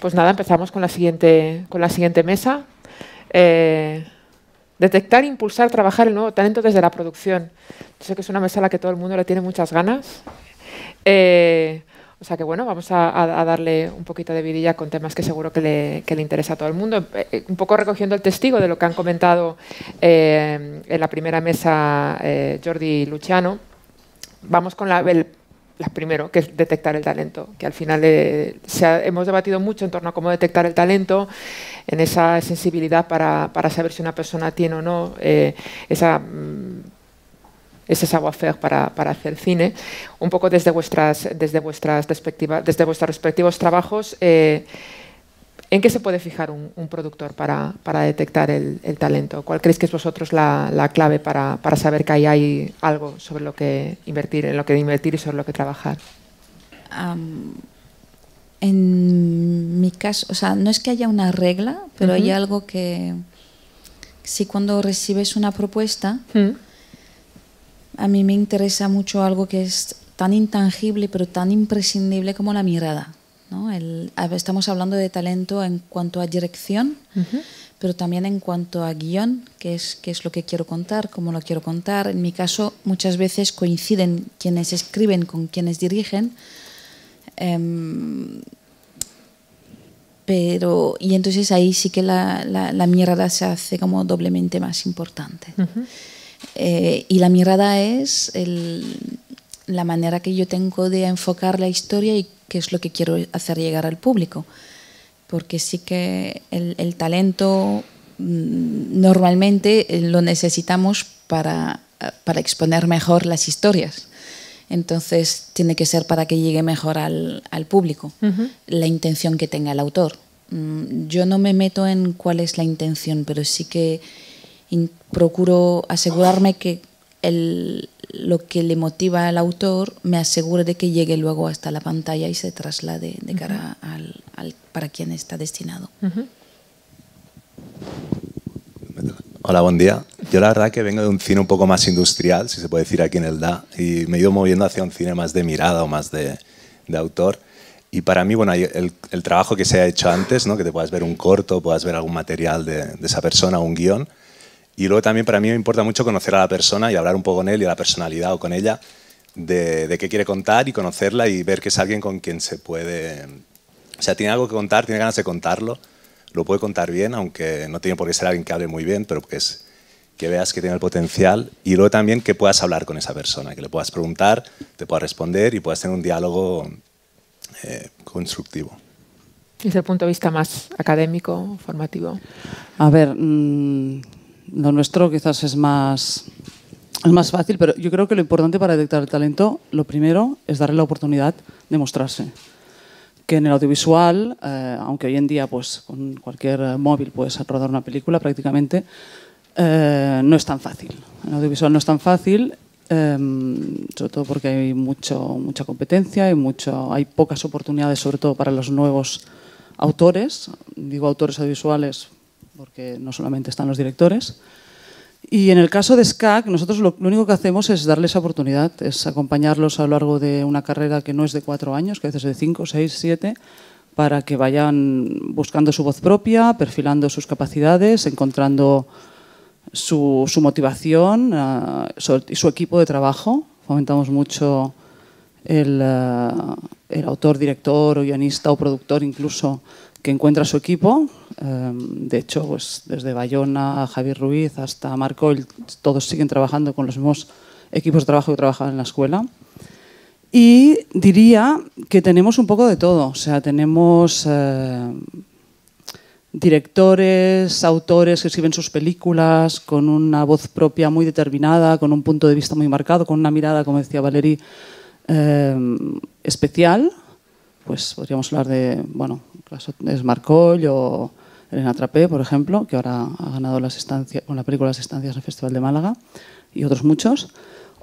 Pues nada, empezamos con la siguiente, con la siguiente mesa. Eh, detectar, impulsar, trabajar el nuevo talento desde la producción. Yo sé que es una mesa a la que todo el mundo le tiene muchas ganas. Eh, o sea que bueno, vamos a, darle un poquito de vidilla con temas que seguro que le, interesa a todo el mundo. Eh, un poco recogiendo el testigo de lo que han comentado en la primera mesa Jordi y Luciano. Vamos con la, las primero, que es detectar el talento, que al final eh, hemos debatido mucho en torno a cómo detectar el talento, en esa sensibilidad para, saber si una persona tiene o no eh, esa, mm, ese savoir-faire para, hacer cine. Un poco desde vuestras, desde vuestras desde vuestros respectivos trabajos. Eh, ¿En qué se puede fijar un, productor para, detectar el, talento? ¿Cuál creéis que es vosotros la, clave para, saber que ahí hay algo sobre lo que invertir, en lo que invertir y sobre lo que trabajar? en mi caso, o sea, no es que haya una regla, pero hay algo que si cuando recibes una propuesta, mm. a mí me interesa mucho algo que es tan intangible pero tan imprescindible como la mirada. El, estamos hablando de talento en cuanto a dirección, pero también en cuanto a guión, que es, qué es lo que quiero contar, cómo lo quiero contar. En mi caso, muchas veces coinciden quienes escriben con quienes dirigen. Em, pero y entonces ahí sí que la, mirada se hace como doblemente más importante. Eh, y la mirada es el la manera que yo tengo de enfocar la historia y qué es lo que quiero hacer llegar al público. Porque sí que el, talento mm, normalmente eh, lo necesitamos para, eh, para, exponer mejor las historias. Entonces tiene que ser para que llegue mejor al, al público la intención que tenga el autor. Mm, yo no me meto en cuál es la intención, pero sí que procuro asegurarme que lo que le motiva al autor me asegura de que llegue luego hasta la pantalla y se traslade de cara al, para quien está destinado. Hola, buen día. Yo la verdad que vengo de un cine un poco más industrial, si se puede decir aquí en el DA, y me he ido moviendo hacia un cine más de mirada o más de, de autor. Y para mí, bueno, el, trabajo que se ha hecho antes, ¿no? que te puedas ver un corto, puedas ver algún material de, de esa persona, un guión, y luego también para mí me importa mucho conocer a la persona y hablar un poco con él y a la personalidad o con ella de, qué quiere contar y conocerla y ver que es alguien con quien se puede... O sea, tiene algo que contar, tiene ganas de contarlo, lo puede contar bien, aunque no tiene por qué ser alguien que hable muy bien, pero que, es, que veas que tiene el potencial y luego también que puedas hablar con esa persona, que le puedas preguntar, te pueda responder y puedas tener un diálogo eh, constructivo desde el punto de vista más académico, formativo? A ver, mm, lo nuestro quizás es más, más fácil, pero yo creo que lo importante para detectar el talento, lo primero es darle la oportunidad de mostrarse. Que en el audiovisual, eh, aunque hoy en día pues, con cualquier móvil puedes rodar una película prácticamente, eh, no es tan fácil. En el audiovisual no es tan fácil, em, sobre todo porque hay mucho, mucha competencia y mucho, hay pocas oportunidades, sobre todo para los nuevos autores. Digo autores audiovisuales porque no solamente están los directores. Y en el caso de SCAC, nosotros lo, único que hacemos es darles oportunidad, es acompañarlos a lo largo de una carrera que no es de cuatro años, que veces es de cinco, seis, siete, para que vayan buscando su voz propia, perfilando sus capacidades, encontrando su, motivación ah, y su, equipo de trabajo. Fomentamos mucho el, ah, el autor, director o guionista o productor incluso que encuentra su equipo. Em, de hecho, pues, desde Bayona a Javier Ruiz hasta Marco, todos siguen trabajando con los mismos equipos de trabajo que trabajaban en la escuela. Y diría que tenemos un poco de todo. O sea, tenemos eh, directores, autores que escriben sus películas con una voz propia muy determinada, con un punto de vista muy marcado, con una mirada, como decía Valery, em, especial pues podríamos hablar de, bueno, es o Elena Trapé, por ejemplo, que ahora ha ganado las estancias, con la película Las Estancias en el Festival de Málaga y otros muchos,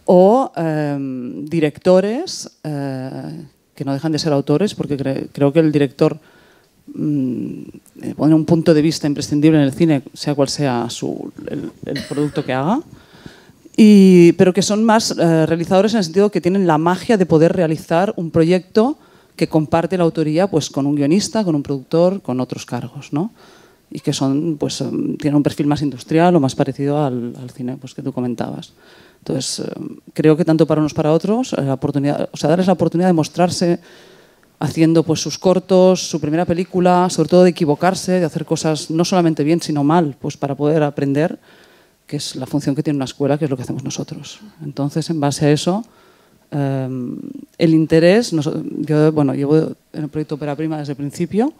o em, directores eh, que no dejan de ser autores, porque creo que el director mm, eh, pone un punto de vista imprescindible en el cine, sea cual sea su, el, producto que haga, y, pero que son más eh, realizadores en el sentido que tienen la magia de poder realizar un proyecto que comparte la autoría pues, con un guionista, con un productor, con otros cargos, ¿no? Y que son, pues, em, tienen un perfil más industrial o más parecido al, cine pues, que tú comentabas. Entonces, em, creo que tanto para unos para otros, eh, la oportunidad, darles la oportunidad de mostrarse haciendo pues, sus cortos, su primera película, sobre todo de equivocarse, de hacer cosas no solamente bien, sino mal, pues para poder aprender, que es la función que tiene una escuela, que es lo que hacemos nosotros. Entonces, en base a eso, Em, el interés, yo bueno, llevo en el proyecto Opera Prima desde el principio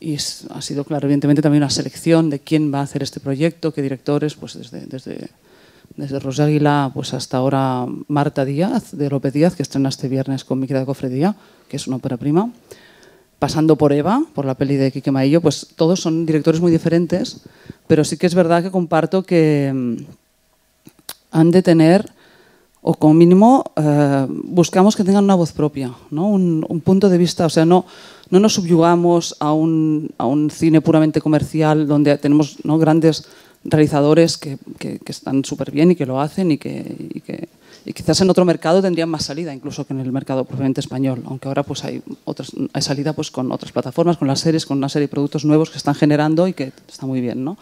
y ha sido, claro, evidentemente también una selección de quién va a hacer este proyecto, qué directores, pues desde, desde, desde Rosa Aguila pues hasta ahora Marta Díaz, de López Díaz, que estrena este viernes con Miquel de Cofredía, que es una Opera prima, pasando por Eva, por la peli de Quique Maillo, pues todos son directores muy diferentes, pero sí que es verdad que comparto que em, han de tener o como mínimo eh, buscamos que tengan una voz propia, ¿no? un, punto de vista, o sea, no, no nos subyugamos a un, a un cine puramente comercial donde tenemos ¿no? grandes realizadores que, que, están súper bien y que lo hacen y que, y que y quizás en otro mercado tendrían más salida incluso que en el mercado propiamente español, aunque ahora pues hay otras hay salida pues con otras plataformas, con las series, con una serie de productos nuevos que están generando y que está muy bien, ¿no?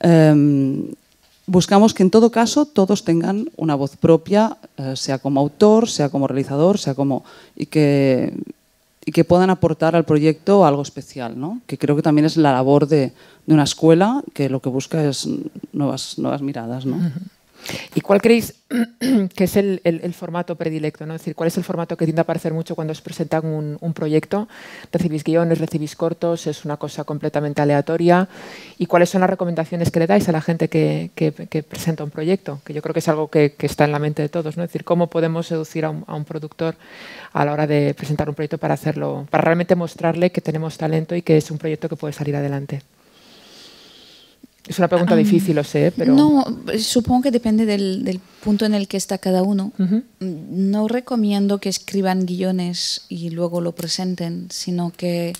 Em, buscamos que en todo caso todos tengan una voz propia, eh, sea como autor, sea como realizador, sea como y que y que puedan aportar al proyecto algo especial, ¿no? Que creo que también es la labor de, de una escuela que lo que busca es nuevas nuevas miradas, ¿no? ¿Y cuál creéis que es el, formato predilecto? decir, ¿cuál es el formato que tiende a aparecer mucho cuando os presentan un, proyecto? ¿Recibís guiones, recibís cortos? ¿Es una cosa completamente aleatoria? ¿Y cuáles son las recomendaciones que le dais a la gente que, presenta un proyecto? Que yo creo que es algo que, está en la mente de todos. Es decir, ¿cómo podemos seducir a un, a un, productor a la hora de presentar un proyecto para hacerlo, para realmente mostrarle que tenemos talento y que es un proyecto que puede salir adelante? Es una pregunta ah, difícil, lo sé, pero... No, supongo que depende del, punto en el que está cada uno. Mm, no recomiendo que escriban guiones y luego lo presenten, sino que...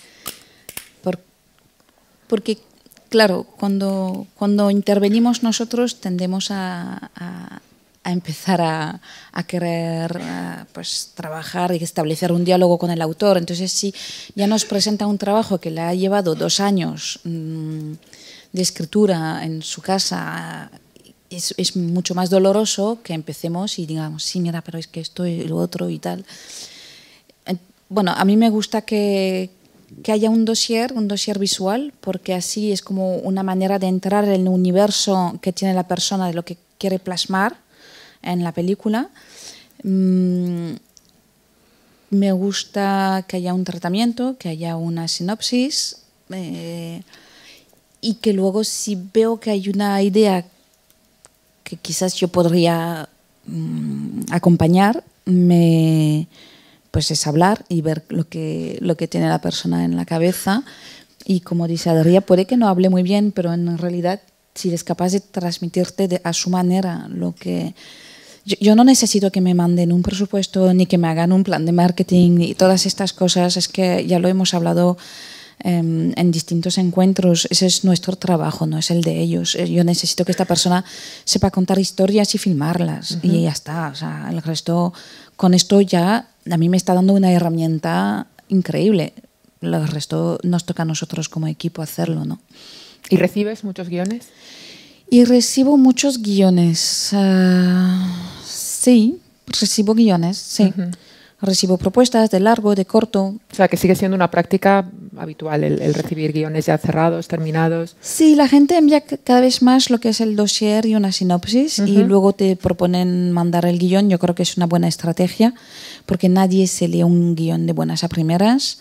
porque, claro, cuando, cuando intervenimos nosotros tendemos a, empezar a, querer pues, trabajar y establecer un diálogo con el autor. Entonces, si ya nos presenta un trabajo que le ha llevado dos años... Mm, de escritura en su casa es, mucho más doloroso que empecemos y digamos, sí, mira, pero es que esto y lo otro y tal. Bueno, a mí me gusta que, haya un dossier, un dossier visual, porque así es como una manera de entrar en el universo que tiene la persona de lo que quiere plasmar en la película. Mm, me gusta que haya un tratamiento, que haya una sinopsis. Eh, y que luego si veo que hay una idea que quizás yo podría mm, acompañar, me, pues es hablar y ver lo que, lo que tiene la persona en la cabeza. Y como dice Adria, puede que no hable muy bien, pero en realidad si es capaz de transmitirte a su manera lo que... Yo, no necesito que me manden un presupuesto ni que me hagan un plan de marketing ni todas estas cosas, es que ya lo hemos hablado Em, en distintos encuentros. Ese es nuestro trabajo, no es el de ellos. Eh, yo necesito que esta persona sepa contar historias y filmarlas. Y ya está. O sea, el resto, con esto ya a mí me está dando una herramienta increíble. El resto nos toca a nosotros como equipo hacerlo, ¿no? ¿Y recibes muchos guiones? Y recibo muchos guiones. Ah, sí, recibo guiones, sí. Recibo propuestas de largo, de corto. O sea, que sigue siendo una práctica habitual el, recibir guiones ya cerrados, terminados. Sí, la gente envía cada vez más lo que es el dossier y una sinopsis y luego te proponen mandar el guión. Yo creo que es una buena estrategia porque nadie se lee un guión de buenas a primeras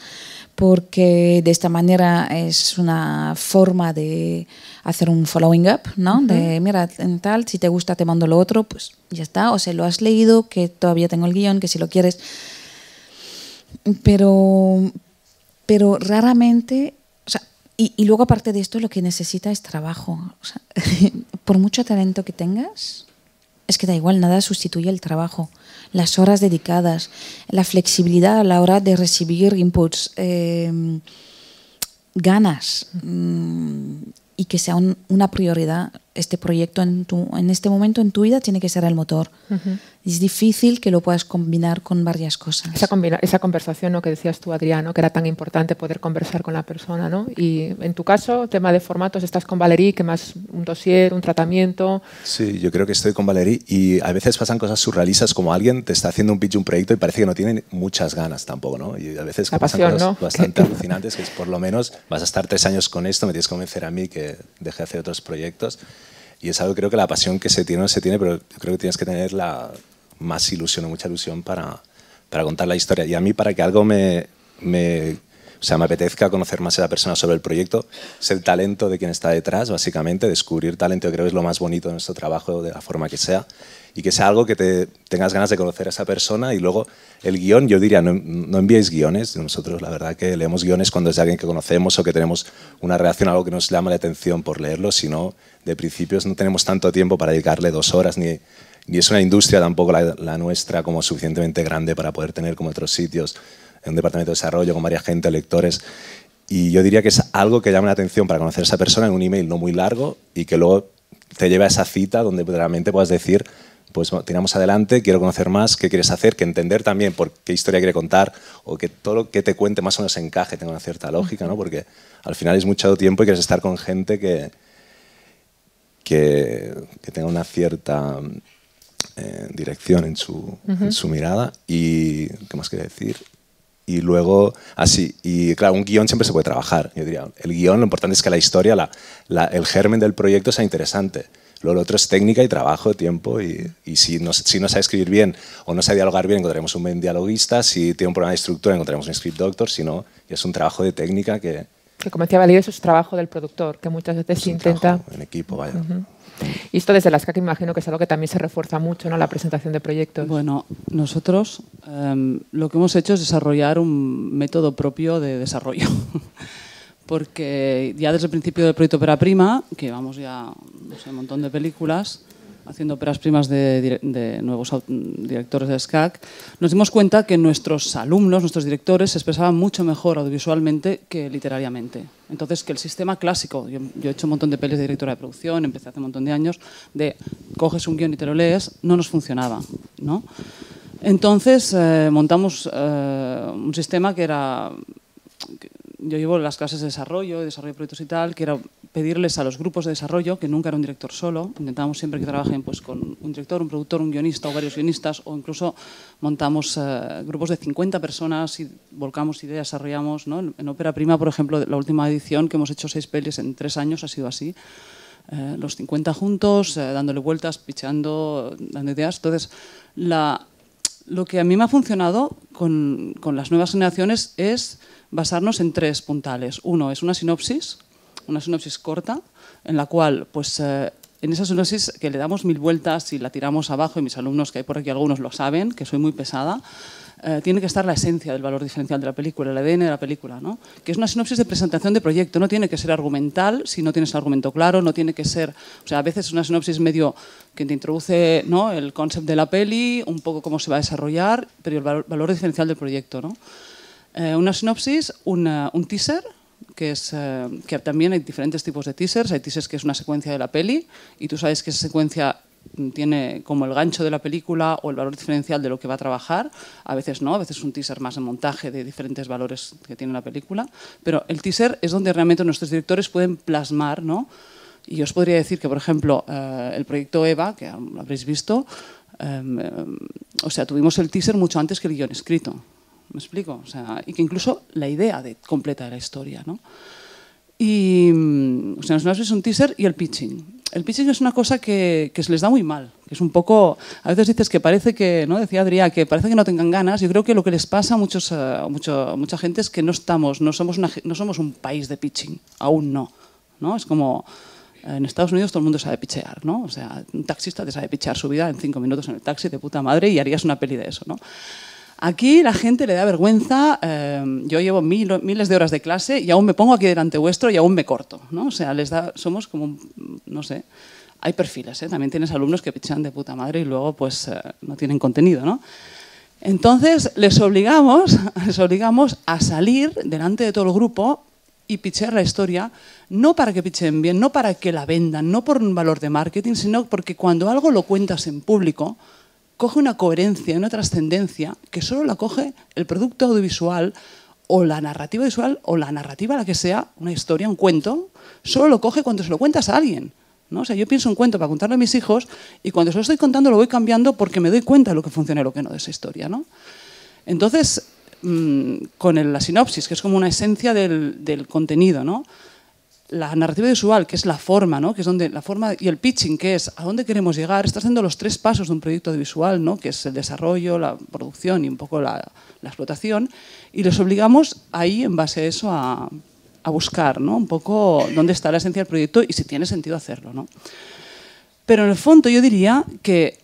porque de esta manera es una forma de hacer un following up, ¿no? De, mira, tal, si te gusta te mando lo otro, pues ya está, o se lo has leído, que todavía tengo el guión, que si lo quieres. Pero, pero raramente, o sea, y, luego aparte de esto lo que necesita es trabajo. por mucho talento que tengas, es que da igual, nada sustituye el trabajo las horas dedicadas, la flexibilidad a la hora de recibir inputs, eh, ganas mm, y que sea una prioridad este proyecto en, tu, en este momento en tu vida tiene que ser el motor. Es difícil que lo puedas combinar con varias cosas. Esa, esa conversación ¿no? que decías tú, Adriano, que era tan importante poder conversar con la persona. ¿no? Y en tu caso, tema de formatos, estás con Valerie, que más un dossier, un tratamiento. Sí, yo creo que estoy con Valerie y a veces pasan cosas surrealistas como alguien te está haciendo un pitch, un proyecto y parece que no tiene muchas ganas tampoco. ¿no? Y a veces pasan cosas bastante alucinantes, que es por lo menos vas a estar tres años con esto, me tienes que convencer a mí que deje de hacer otros proyectos. Y es algo, creo que la pasión que se tiene se tiene, pero creo que tienes que tener la más ilusión o mucha ilusión para, para contar la historia. Y a mí, para que algo me, me, me apetezca conocer más a la persona sobre el proyecto, es el talento de quien está detrás, básicamente. Descubrir talento, creo que es lo más bonito de nuestro trabajo, de la forma que sea y que sea algo que te tengas ganas de conocer a esa persona y luego el guión, yo diría, no, no enviéis guiones, nosotros la verdad que leemos guiones cuando es de alguien que conocemos o que tenemos una relación, algo que nos llama la atención por leerlo, sino de principios no tenemos tanto tiempo para dedicarle dos horas ni y es una industria tampoco la, nuestra como suficientemente grande para poder tener como otros sitios en un departamento de desarrollo con varias gente, lectores. Y yo diría que es algo que llama la atención para conocer a esa persona en un email no muy largo y que luego te lleve a esa cita donde realmente puedas decir pues tiramos adelante, quiero conocer más, qué quieres hacer, que entender también por qué historia quiere contar o que todo lo que te cuente más o menos encaje, tenga una cierta lógica, ¿no? Porque al final es mucho tiempo y quieres estar con gente que, que, tenga una cierta eh, dirección en su, en su mirada y, ¿qué más quiere decir? y luego así. Ah, y claro, un guión siempre se puede trabajar. Yo diría, el guión, lo importante es que la historia, el germen del proyecto sea interesante lo otro es técnica y trabajo, tiempo. Y, si, no, si no sabe escribir bien o no sabe dialogar bien, encontraremos un buen dialoguista. Si tiene un problema de estructura, encontraremos un script doctor. Si no, es un trabajo de técnica que... Que como decía Valerio, eso es trabajo del productor, que muchas veces se intenta... En equipo, vaya. Y esto desde las que imagino que es algo que también se refuerza mucho, ¿no? La presentación de proyectos. Bueno, nosotros em, lo que hemos hecho es desarrollar un método propio de desarrollo. porque ya desde el principio del proyecto Opera Prima, que vamos ya un montón de películas, haciendo operas primas de, nuevos directores de SCAC, nos dimos cuenta que nuestros alumnos, nuestros directores, se expresaban mucho mejor audiovisualmente que literariamente. Entonces, que el sistema clásico, yo, he hecho un montón de pelis de directora de producción, empecé hace un montón de años, de coges un guión y te lo lees, no nos funcionaba. ¿no? Entonces, eh, montamos eh, un sistema que era yo llevo las clases de desarrollo, desarrollo de proyectos y tal, que era pedirles a los grupos de desarrollo, que nunca era un director solo, intentábamos siempre que trabajen pues, con un director, un productor, un guionista o varios guionistas, o incluso montamos eh, grupos de 50 personas y volcamos ideas, desarrollamos. En Ópera Prima, por ejemplo, la última edición que hemos hecho seis pelis en tres años ha sido así. Eh, los 50 juntos, eh, dándole vueltas, pichando, dando ideas. Entonces, la, lo que a mí me ha funcionado con, con las nuevas generaciones es basarnos en tres puntales. Uno es una sinopsis, una sinopsis corta, en la cual pues, eh, en esa sinopsis que le damos mil vueltas y la tiramos abajo, y mis alumnos, que hay por aquí algunos lo saben, que soy muy pesada, eh, tiene que estar la esencia del valor diferencial de la película, el ADN de la película, ¿no? que es una sinopsis de presentación de proyecto, no tiene que ser argumental si no tienes el argumento claro, no tiene que ser, o sea, a veces es una sinopsis medio que te introduce ¿no? el concepto de la peli, un poco cómo se va a desarrollar, pero el valor diferencial del proyecto. ¿no? Eh, una sinopsis, un teaser, eh, que, también hay diferentes tipos de teasers. Hay teasers que es una secuencia de la peli y tú sabes que esa secuencia mm, tiene como el gancho de la película o el valor diferencial de lo que va a trabajar. A veces no, a veces es un teaser más de montaje de diferentes valores que tiene la película. Pero el teaser es donde realmente nuestros directores pueden plasmar, ¿no? Y os podría decir que, por ejemplo, eh, el proyecto EVA, que lo habréis visto, em, em, o sea, tuvimos el teaser mucho antes que el guión escrito. ¿Me explico? O sea, y que incluso la idea de completa de la historia, ¿no? Y o sea, nos es un teaser y el pitching. El pitching es una cosa que, que, se les da muy mal, que es un poco, a veces dices que parece que, ¿no? decía Adrià, que parece que no tengan ganas, yo creo que lo que les pasa a, muchos, mucho, mucha gente es que no estamos, no somos, una, no somos un país de pitching, aún no, ¿no? Es como, en Estados Unidos todo el mundo sabe pichear, ¿no? O sea, un taxista te sabe pichear su vida en cinco minutos en el taxi de puta madre y harías una peli de eso, ¿no? Aquí la gente le da vergüenza, eh, yo llevo miles de horas de clase y aún me pongo aquí delante vuestro y aún me corto, ¿no? O sea, les somos como, no sé, hay perfiles, ¿eh? También tienes alumnos que pichan de puta madre y luego pues eh, no tienen contenido, Entonces les obligamos, les obligamos a salir delante de todo el grupo y pichar la historia, no para que pichen bien, no para que la vendan, no por un valor de marketing, sino porque cuando algo lo cuentas en público, coge una coherencia, una trascendencia que solo la coge el producto audiovisual o la narrativa visual o la narrativa la que sea, una historia, un cuento, solo lo coge cuando se lo cuentas a alguien. ¿no? O sea, yo pienso un cuento para contarlo a mis hijos y cuando se lo estoy contando lo voy cambiando porque me doy cuenta de lo que funciona y lo que no de esa historia. Entonces, mm, con la sinopsis, que es como una esencia del, del contenido, ¿no? la narrativa visual, que es la forma, ¿no? que es donde la forma y el pitching, que es a dónde queremos llegar, está haciendo los tres pasos de un proyecto visual, ¿no? que es el desarrollo, la producción y un poco la, explotación, y los obligamos ahí, en base a eso, a, a, buscar ¿no? un poco dónde está la esencia del proyecto y si tiene sentido hacerlo. ¿no? Pero en el fondo yo diría que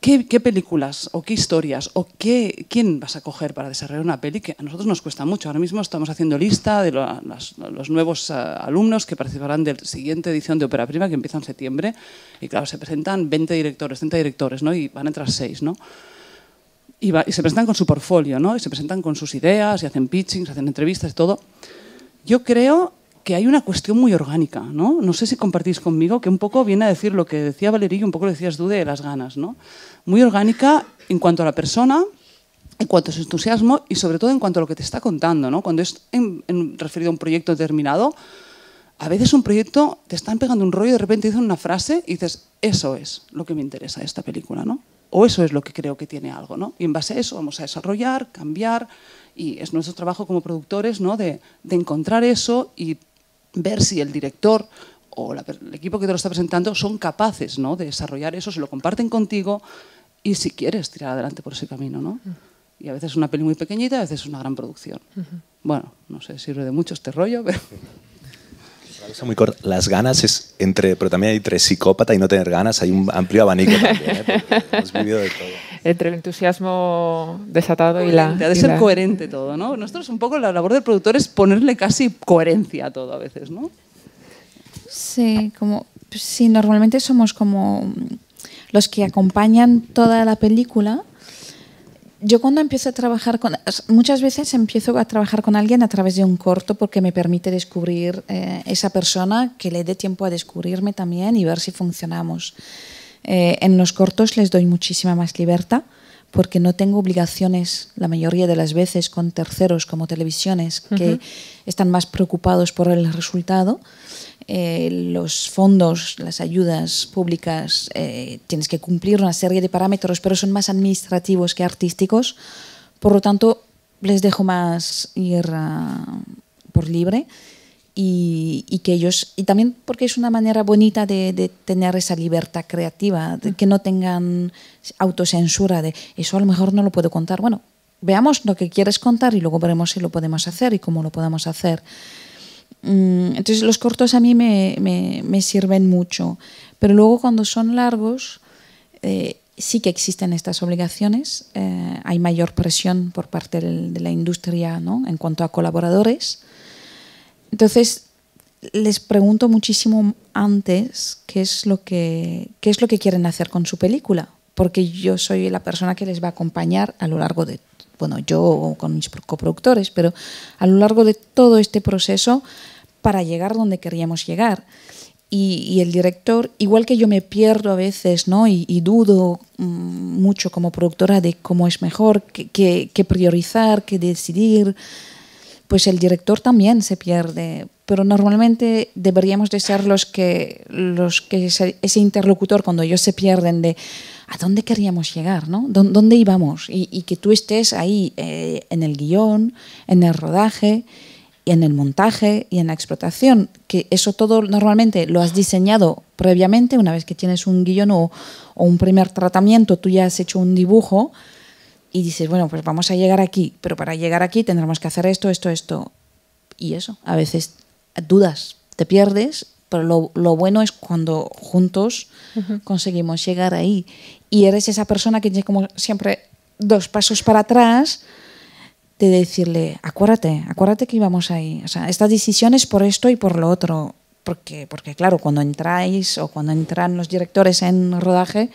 ¿Qué, películas o qué historias o qué, quién vas a coger para desarrollar una peli? Que a nosotros nos cuesta mucho. Ahora mismo estamos haciendo lista de los nuevos eh, alumnos que participarán de la siguiente edición de Opera Prima que empieza en septiembre. Y claro, se presentan 20 directores, 30 directores, ¿no? Y van a entrar 6, ¿no? Y, se presentan con su portfolio, ¿no? Y se presentan con sus ideas y hacen pitchings, hacen entrevistas y todo. Yo creo que hay una cuestión muy orgánica, ¿no? No sé si compartís conmigo, que un poco viene a decir lo que decía Valerio y un poco lo decías dude de las ganas, ¿no? Muy orgánica en cuanto a la persona, en cuanto a su entusiasmo y sobre todo en cuanto a lo que te está contando, ¿no? Cuando es en, referido a un proyecto determinado, a veces un proyecto te están pegando un rollo y de repente dicen una frase y dices, eso es lo que me interesa de esta película, ¿no? O eso es lo que creo que tiene algo, ¿no? Y en base a eso vamos a desarrollar, cambiar y es nuestro trabajo como productores, ¿no? De, de encontrar eso y ver si el director o el equipo que te lo está presentando son capaces ¿no? de desarrollar eso, se lo comparten contigo y si quieres tirar adelante por ese camino. ¿no? Y a veces es una peli muy pequeñita, a veces es una gran producción. Bueno, no sé, sirve de mucho este rollo, pero... Las ganas es entre, pero también hay entre psicópata y no tener ganas, hay un amplio abanico también. ¿eh? de todo entre el entusiasmo desatado y la... Ha de ser coherente todo, ¿no? Nosotros un poco la labor del productor es ponerle casi coherencia a todo a veces, ¿no? Sí, como... Pues sí, normalmente somos como los que acompañan toda la película. Yo cuando empiezo a trabajar con... Muchas veces empiezo a trabajar con alguien a través de un corto porque me permite descubrir eh, esa persona, que le dé tiempo a descubrirme también y ver si funcionamos. Eh, en los cortos les doy muchísima más libertad porque no tengo obligaciones la mayoría de las veces con terceros como televisiones que están más preocupados por el resultado. Eh, los fondos, las ayudas públicas, eh, tienes que cumplir una serie de parámetros, pero son más administrativos que artísticos. Por lo tanto, les dejo más ir por libre y, que ellos, y también porque es una manera bonita de, tener esa libertad creativa, de que no tengan autocensura de eso a lo mejor no lo puedo contar. Bueno, veamos lo que quieres contar y luego veremos si lo podemos hacer y cómo lo podemos hacer. Mm, entonces los cortos a mí me, me, sirven mucho, pero luego cuando son largos eh, sí que existen estas obligaciones, eh, hay mayor presión por parte de la industria ¿no? en cuanto a colaboradores entonces, les pregunto muchísimo antes qué es lo que, qué es lo que quieren hacer con su película, porque yo soy la persona que les va a acompañar a lo largo de, bueno, yo con mis coproductores, pero a lo largo de todo este proceso para llegar donde queríamos llegar. Y, el director, igual que yo me pierdo a veces, ¿no? Y, y dudo mm, mucho como productora de cómo es mejor, qué priorizar, qué decidir, pues el director también se pierde. Pero normalmente deberíamos de ser los que, los que ese, interlocutor, cuando ellos se pierden, de a dónde queríamos llegar, ¿no? ¿Dónde íbamos? Y, que tú estés ahí eh, en el guión, en el rodaje, y en el montaje y en la explotación, que eso todo normalmente lo has diseñado previamente, una vez que tienes un guión o, o un primer tratamiento, tú ya has hecho un dibujo y dices, bueno, pues vamos a llegar aquí, pero para llegar aquí tendremos que hacer esto, esto, esto. Y eso, a veces dudas, te pierdes, pero lo, lo bueno es cuando juntos conseguimos llegar ahí. Y eres esa persona que tiene como siempre dos pasos para atrás de decirle, acuérdate, acuérdate que íbamos ahí. O sea, esta decisión es por esto y por lo otro. Porque, porque claro, cuando entráis o cuando entran los directores en rodaje,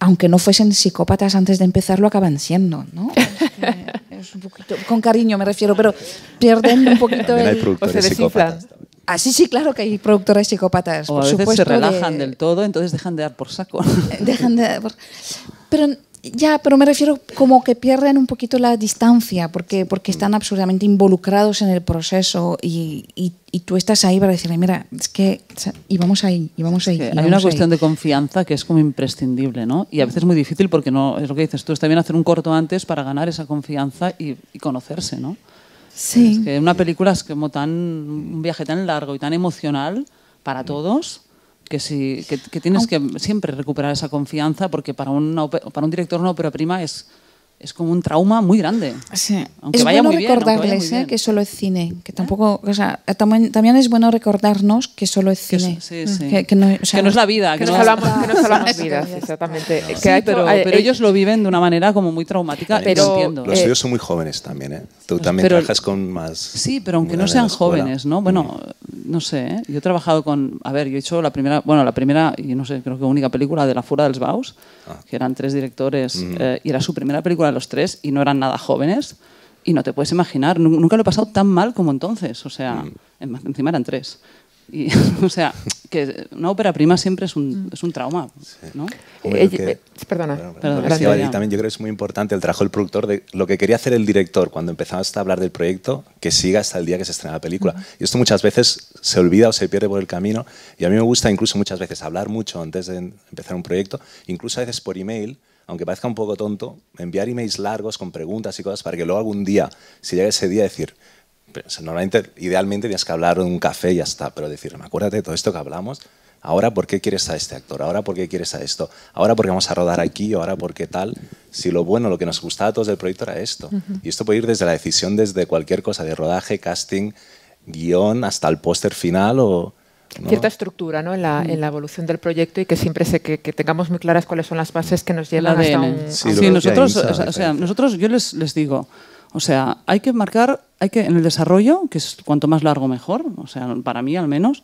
aunque no fuesen psicópatas antes de empezar, lo acaban siendo, ¿no? con cariño me refiero, pero pierden un poquito el... Hay o psicópatas. Así ah, sí, claro que hay productores psicópatas, o por a veces supuesto, Se relajan del todo, entonces dejan de dar por saco. Dejan de dar por... Pero ya, pero me refiero como que pierden un poquito la distancia porque, porque están absolutamente involucrados en el proceso y, y, tú estás ahí para decirle, mira, es que y vamos ahí, y vamos ahí. ir hay una cuestión de confianza que es como imprescindible, ¿no? Y a veces muy difícil porque no es lo que dices tú, está bien hacer un corto antes para ganar esa confianza y, conocerse, ¿no? Sí. Es que una película es como tan, un viaje tan largo y tan emocional para todos que, tienes que siempre recuperar esa confianza porque para, para un director no pero prima es es como un trauma muy grande. Sí. Aunque vaya muy recordarles bien, eh, que solo es cine, que ¿Eh? tampoco, o sea, también, es bueno recordarnos que solo es cine, que, no, es la vida, que, no, hablamos, que exactamente. pero, ellos lo viven de una manera como muy traumática. Pero, entiendo. Los suyos eh, son muy jóvenes también, ¿eh? Tú también trabajas con más. Sí, pero aunque no sean jóvenes, ¿no? Bueno, no sé. Yo he trabajado con, a ver, yo he hecho la primera, bueno, la primera y no sé, creo que única película de la Fura dels Baus, ah. que eran tres directores y era su primera película los tres y no eran nada jóvenes. Y no te puedes imaginar, nunca lo he pasado tan mal como entonces. O sea, mm. encima eran tres. Y, o sea, que una ópera prima siempre es un, mm. es un trauma. ¿no? perdona. perdona. también yo creo que es muy importante el trabajo del productor, de lo que quería hacer el director cuando empezaba a hablar del proyecto, que siga hasta el día que se estrena la película. Mm. Y esto muchas veces se olvida o se pierde por el camino. Y a mí me gusta incluso muchas veces hablar mucho antes de empezar un proyecto, incluso a veces por email aunque parezca un poco tonto, enviar emails largos con preguntas y cosas para que luego algún día, si llega ese día, decir, normalmente, idealmente tienes que hablar en un café y ya está, pero decir, acuérdate de todo esto que hablamos, ahora por qué quieres a este actor, ahora por qué quieres a esto, ahora por qué vamos a rodar aquí, ahora por qué tal. Si lo bueno, lo que nos gustaba a todos del proyecto era esto. Y esto puede ir desde la decisión, desde cualquier cosa, de rodaje, casting, guión, hasta el póster final o cierta estructura ¿no? en, la, en, la, mm. evolución del proyecto y que siempre sé que, que, tengamos muy claras cuáles son las bases que nos llevan hasta un... Sí, nosotros, nosotros, yo les, les digo, o sea, hay que marcar, hay que en el desarrollo, que es cuanto más largo mejor, o sea, para mí al menos,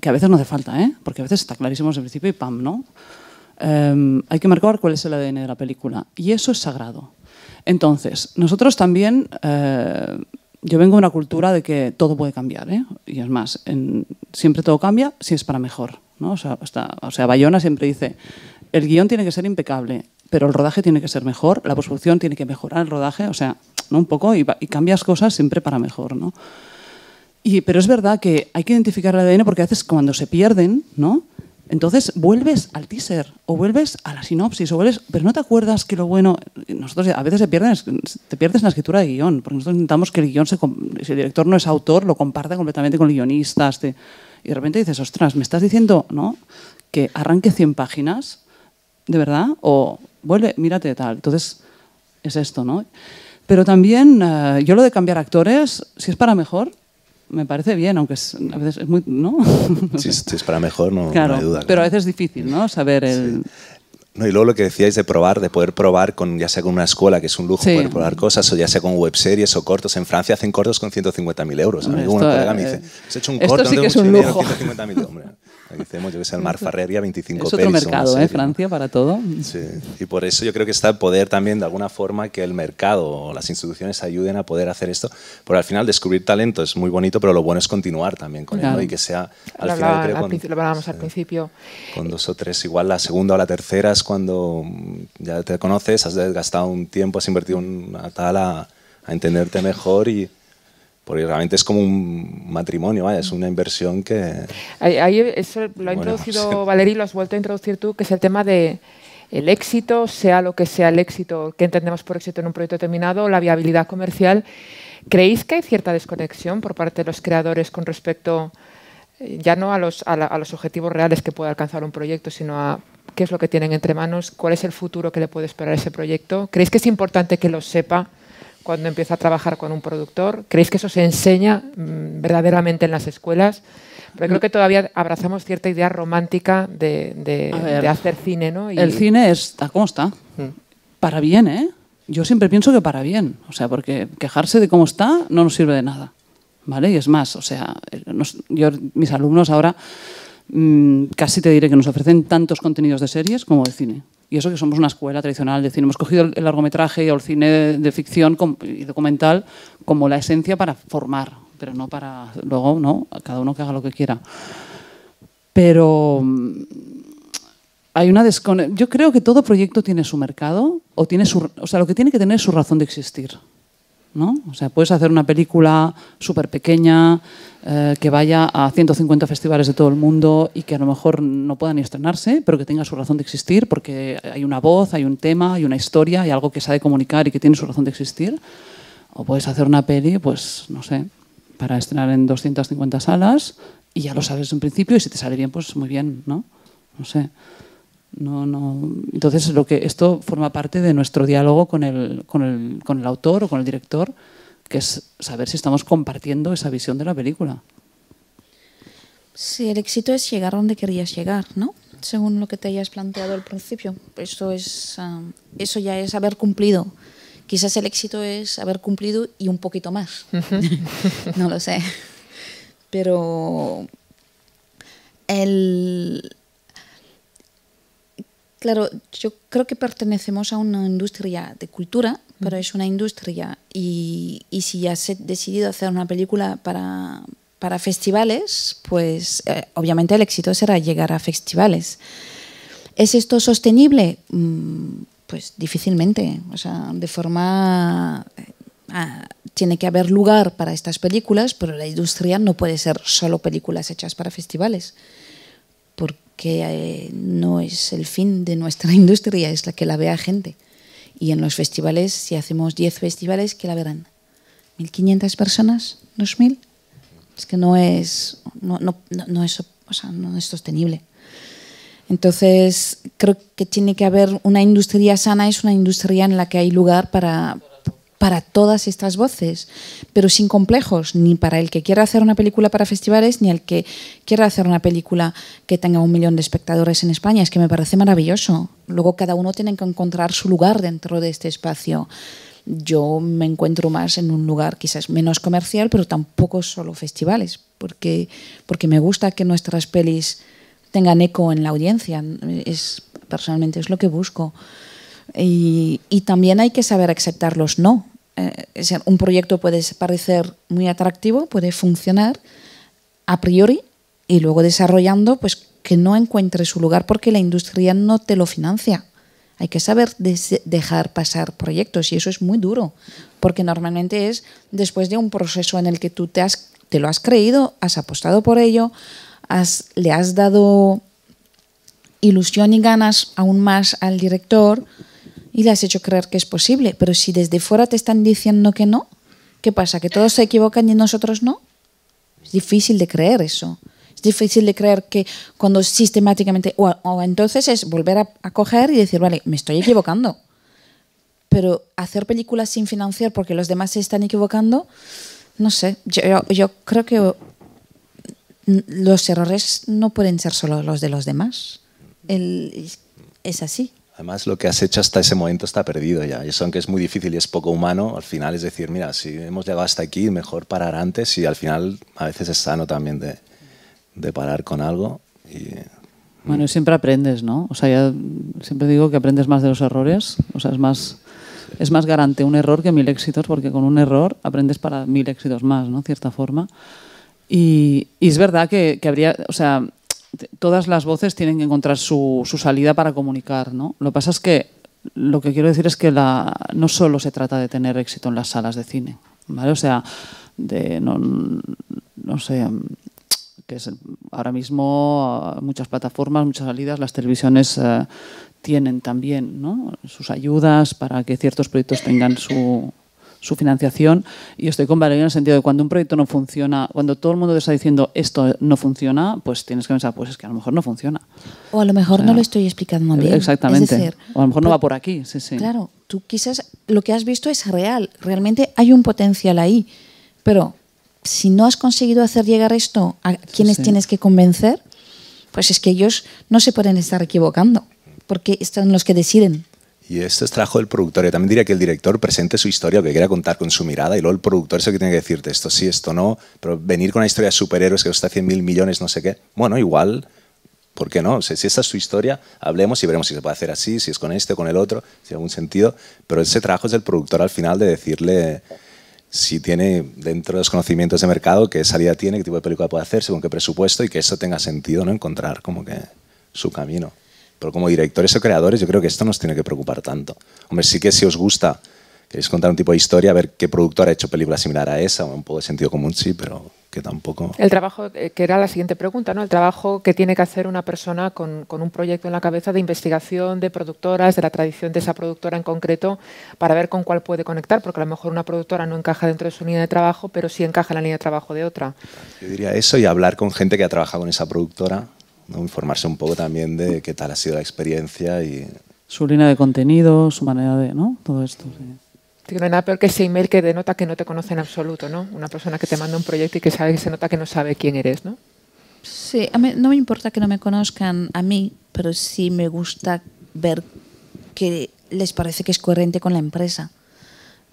que a veces no hace falta, ¿eh? porque a veces está clarísimo desde el principio y pam, ¿no? Em, hay que marcar cuál es el ADN de la película y eso es sagrado. Entonces, nosotros también eh, yo vengo de una cultura de que todo puede cambiar, ¿eh? y es más, en, siempre todo cambia si es para mejor. ¿no? O, sea, Bayona siempre dice, el guión tiene que ser impecable, pero el rodaje tiene que ser mejor, la postproducción tiene que mejorar el rodaje, o sea, ¿no? un poco, y, cambias cosas siempre para mejor. ¿no? Y, pero es verdad que hay que identificar el ADN porque a veces cuando se pierden, ¿no? Entonces vuelves al teaser o vuelves a la sinopsis o vuelves, pero no te acuerdas que lo bueno, nosotros a veces se pierden, te pierdes en la escritura de guión, porque nosotros intentamos que el guión, si el director no es autor, lo comparte completamente con guionistas. guionista. y de repente dices, ostras, me estás diciendo, ¿no? Que arranque 100 páginas, ¿de verdad? O vuelve, mírate tal. Entonces es esto, ¿no? Pero también eh, yo lo de cambiar actores, si es para mejor, me parece bien, aunque a veces es muy... ¿no? si, es para mejor, no, hay duda. Pero a veces es difícil, ¿no? Saber el... No, y luego lo que decíais de probar, de poder probar con, ya sea con una escuela, que es un lujo poder probar cosas, o ya sea con webseries o cortos. En Francia hacen cortos con 150.000 euros. A mí un colega me dice, eh, has hecho un corto, sí que es un lujo. 150.000 euros. Dicemos, yo que sé, el Mar 25 25 Es otro mercado, ¿eh? Francia, para todo. Sí, y por eso yo creo que está el poder también, de alguna forma, que el mercado o las instituciones ayuden a poder hacer esto. Porque al final descubrir talento es muy bonito, pero lo bueno es continuar también con él y que sea, al lo final creo... hablábamos al principio. Con dos o tres, igual la segunda o la tercera es cuando ya te conoces, has gastado un tiempo, has invertido una tal a, a entenderte mejor y porque realmente es como un matrimonio, es una inversión que... lo ha introducido lo has vuelto a introducir tú, que es el tema de el éxito, sea lo que sea el éxito que entendemos por éxito en un proyecto determinado, la viabilidad comercial. ¿Creéis que hay cierta desconexión por parte de los creadores con respecto eh, ya no a los, a, los objetivos reales que puede alcanzar un proyecto, sino a qué es lo que tienen entre manos, cuál es el futuro que le puede esperar ese proyecto? ¿Creéis que es importante que lo sepa? cuando empieza a trabajar con un productor? ¿Creéis que eso se enseña mm, verdaderamente en las escuelas? Pero creo que todavía abrazamos cierta idea romántica de, hacer cine, ¿no? El cine está como está. Mm. Para bien, ¿eh? Yo siempre pienso que para bien. O sea, porque quejarse de cómo está no nos sirve de nada. ¿Vale? Y es más, o sea, eh, yo, mis alumnos ahora mm, casi te diré que nos ofrecen tantos contenidos de series como de cine. Y eso que somos una escuela tradicional de cine. Hemos cogido el largometraje o el cine de ficción y documental como la esencia para formar, pero no para luego, ¿no? Cada uno que haga lo que quiera. Pero mm, hay una Yo creo que todo proyecto tiene su mercado, o tiene su. O sea, lo que tiene que tener es su razón de existir. O sea, puedes hacer una película súper pequeña eh, que vaya a 150 festivales de todo el mundo y que a lo mejor no pueda ni estrenarse, pero que tenga su razón de existir porque hay una voz, hay un tema, hay una historia, hay algo que sabe comunicar y que tiene su razón de existir. O puedes hacer una peli, pues, no sé, para estrenar en 250 salas y ya lo sabes en principio y si te sale bien, pues muy bien, ¿no? No sé. No, no. Entonces, lo que, esto forma parte de nuestro diálogo con el, con, el, con el autor o con el director, que es saber si estamos compartiendo esa visión de la película. Sí, el éxito es llegar donde querías llegar, ¿no? Según lo que te hayas planteado al principio. Eso, es, eso ya es haber cumplido. Quizás el éxito es haber cumplido y un poquito más. no lo sé. Pero el, Claro, yo creo que pertenecemos a una industria de cultura, pero es una industria y, si ya se ha decidido hacer una película para, festivales, pues eh, obviamente el éxito será llegar a festivales. ¿Es esto sostenible? Mm, pues difícilmente, o sea, de forma... Eh, ah, tiene que haber lugar para estas películas, pero la industria no puede ser solo películas hechas para festivales que eh, no es el fin de nuestra industria, es la que la vea gente. Y en los festivales, si hacemos 10 festivales, que la verán? ¿1.500 personas? ¿2.000? Es que no es, no es sostenible. Entonces, creo que tiene que haber una industria sana, es una industria en la que hay lugar para, para todas estas voces, pero sin complejos, ni para el que quiera hacer una película para festivales, ni el que quiera hacer una película que tenga un millón de espectadores en España. Es que me parece maravilloso. Luego cada uno tiene que encontrar su lugar dentro de este espacio. Yo me encuentro más en un lugar quizás menos comercial, pero tampoco solo festivales, porque, porque me gusta que nuestras pelis tengan eco en la audiencia. Es, personalmente es lo que busco. Y, y también hay que saber aceptar los no, eh, un proyecto puede parecer muy atractivo, puede funcionar a priori y luego desarrollando, pues que no encuentre su lugar porque la industria no te lo financia. Hay que saber dejar pasar proyectos y eso es muy duro, porque normalmente es después de un proceso en el que tú te, lo has creído, has apostado por ello, le has dado ilusión y ganas aún más al director, y le has hecho creer que es posible, pero si desde fuera te están diciendo que no, ¿qué pasa? ¿Que todos se equivocan y nosotros no? Es difícil de creer eso. Es difícil de creer que cuando sistemáticamente, o, entonces es volver a, coger y decir, vale, me estoy equivocando. Pero hacer películas sin financiar porque los demás se están equivocando, no sé, yo, yo creo que los errores no pueden ser solo los de los demás. es así. Además, lo que has hecho hasta ese momento está perdido ya. Y eso, aunque es muy difícil y es poco humano, al final es decir, mira, si hemos llegado hasta aquí, mejor parar antes. Y al final, a veces es sano también de, parar con algo. Bueno, siempre aprendes, ¿no? O sea, ya siempre digo que aprendes más de los errores. O sea, es más, es más garante un error que mil éxitos, porque con un error aprendes para mil éxitos más, ¿no? cierta forma. Y, es verdad que, que habría, o sea, todas las voces tienen que encontrar su, salida para comunicar, ¿no? Lo que pasa es que lo que quiero decir es que la, no solo se trata de tener éxito en las salas de cine, ¿vale? O sea, de, no, sé, que es ahora mismo ah, muchas plataformas, muchas salidas, las televisiones eh, tienen también ¿no? sus ayudas para que ciertos proyectos tengan su, su financiación. Y estoy con Valeria en el sentido de cuando un proyecto no funciona, cuando todo el mundo te está diciendo esto no funciona, pues tienes que pensar, pues es que a lo mejor no funciona. O a lo mejor no lo estoy explicando bien. Exactamente. o a lo mejor no va pues por aquí, Claro, tú quizás lo que has visto es real, realmente hay un potencial ahí, pero si no has conseguido hacer llegar esto a quienes tienes que convencer, pues es que ellos no se pueden estar equivocando, porque están los que deciden. Y esto es trabajo del productor. Yo también diría que el director presente su historia, lo que quiera contar con su mirada, y luego el productor es el que tiene que decirte esto sí, esto no. Pero venir con una historia de superhéroes que cuesta 100 mil millones, no sé qué, bueno, igual, ¿por qué no? O si esta es su historia, hablemos y veremos si se puede hacer así, si es con este o con el otro, si tiene algún sentido. Pero ese trabajo es del productor al final de decirle si tiene dentro de los conocimientos de mercado qué salida tiene, qué tipo de película puede hacer, según qué presupuesto y que eso tenga sentido, ¿no? Encontrar como que su camino. Pero como directores o creadores, yo creo que esto nos tiene que preocupar tanto. Hombre, sí que si os gusta, queréis contar un tipo de historia, a ver qué productor ha hecho película similar a esa, un poco de sentido común, sí, pero que tampoco. El trabajo, eh, que era la siguiente pregunta, ¿no? El trabajo que tiene que hacer una persona con, con, un proyecto en la cabeza de investigación de productoras, de la tradición de esa productora en concreto, para ver con cuál puede conectar, porque a lo mejor una productora no encaja dentro de su línea de trabajo, pero sí encaja en la línea de trabajo de otra. Yo diría eso y hablar con gente que ha trabajado con esa productora informarse un poco también de qué tal ha sido la experiencia y... Su línea de contenido, su manera de, ¿no? Todo esto, tiene nada peor que ese email que denota que no te conoce en absoluto, ¿no? Una persona que te manda un proyecto y que sabe que se nota que no sabe quién eres, ¿no? Sí, a mí no me importa que no me conozcan a mí, pero sí me gusta ver que les parece que es coherente con la empresa,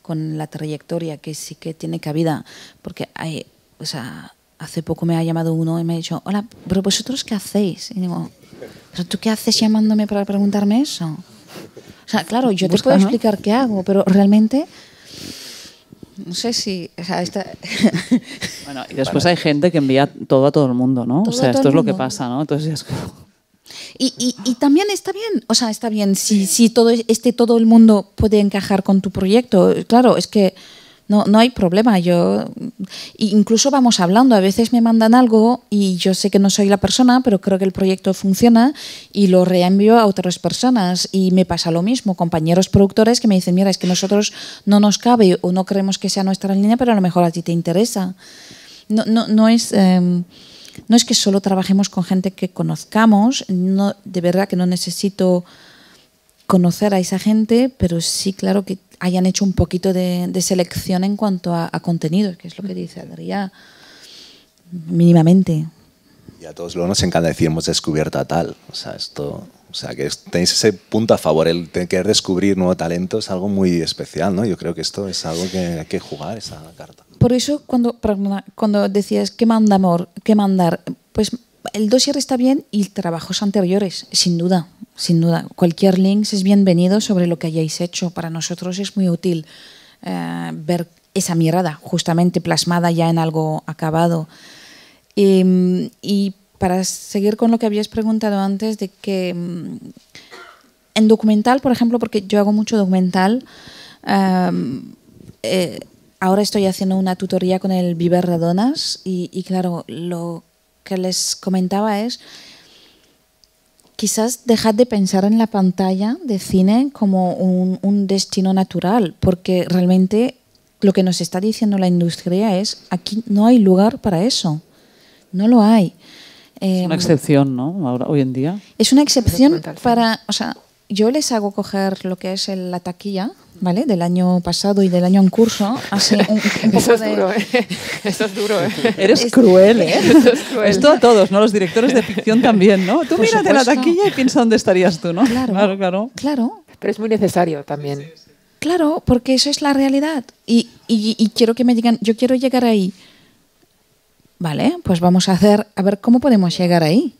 con la trayectoria, que sí que tiene cabida, porque hay, o sea, hace poco me ha llamado uno y me ha dicho, hola, pero vosotros qué hacéis? Y digo, ¿pero tú qué haces llamándome para preguntarme eso? O sea, claro, yo te puedo explicar qué hago, pero realmente no sé si. O sea, esta... bueno, y después hay gente que envía todo a todo el mundo, ¿no? o sea, esto es lo que pasa, ¿no? Entonces es que y, y, y, también está bien, o sea, está bien si, si todo, este, todo el mundo puede encajar con tu proyecto. Claro, es que no, no hay problema. Yo incluso vamos hablando, a veces me mandan algo y yo sé que no soy la persona, pero creo que el proyecto funciona y lo reenvío a otras personas y me pasa lo mismo, compañeros productores que me dicen, mira, es que nosotros no nos cabe o no creemos que sea nuestra línea, pero a lo mejor a ti te interesa. No, no, no es... Em, no es que solo trabajemos con gente que conozcamos, no, de verdad que no necesito conocer a esa gente, pero sí, claro que hayan hecho un poquito de, selección en cuanto a, contenidos, que es lo que dice Adrià, mínimamente. Y a todos luego nos encanta decir, hemos descubierto a tal. O sea, esto, o sea, que tenéis ese punto a favor, el querer descubrir nuevo talento es algo muy especial, ¿no? Yo creo que esto es algo que hay que jugar, esa carta. Por eso cuando, cuando decías, ¿qué manda amor? ¿Qué mandar? Pues el dossier está bien y trabajos anteriores, sin duda, sin duda. Cualquier link es bienvenido sobre lo que hayáis hecho. Para nosotros es muy útil eh, ver esa mirada justamente plasmada ya en algo acabado. Em, y, para seguir con lo que habías preguntado antes, de que mm, en documental, por ejemplo, porque yo hago mucho documental, em, eh, ahora estoy haciendo una tutoría con el Viver Redonas, y, y claro, lo que les comentaba es, quizás dejad de pensar en la pantalla de cine como un, un destino natural, porque realmente lo que nos está diciendo la industria es, aquí no hay lugar para eso, no lo hay. Es una eh, excepción, ¿no? Ahora, hoy en día. Es una excepción para, o sea, yo les hago coger lo que es la taquilla, ¿vale? Del año pasado y del año en curso. ¿eh? Eso es duro, ¿eh? Eres ¿eh? cruel, Esto a todos, ¿no? Los directores de ficción también, ¿no? Tú miras mírate la taquilla y piensas dónde estarías tú, ¿no? Claro, claro. Pero es muy necesario también. Claro, porque eso es la realidad. y quiero que me digan, yo quiero llegar ahí. Vale, pues vamos a hacer, a ver cómo podemos llegar ahí.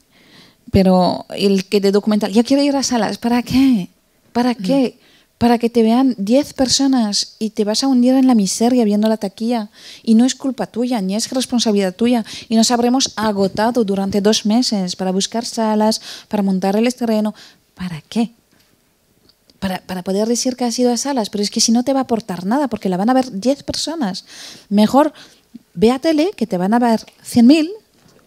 Pero el que te documental, ya quiero ir a salas, ¿para qué? ¿Para qué? Para que te vean 10 personas y te vas a hundir en la miseria viendo la taquilla. Y no es culpa tuya, ni es responsabilidad tuya. Y nos habremos agotado durante dos meses para buscar salas, para montar el estreno. ¿Para qué? Para, poder decir que has ido a salas, pero es que si no te va a aportar nada, porque la van a ver 10 personas. Mejor ve a tele, que te van a ver 100.000,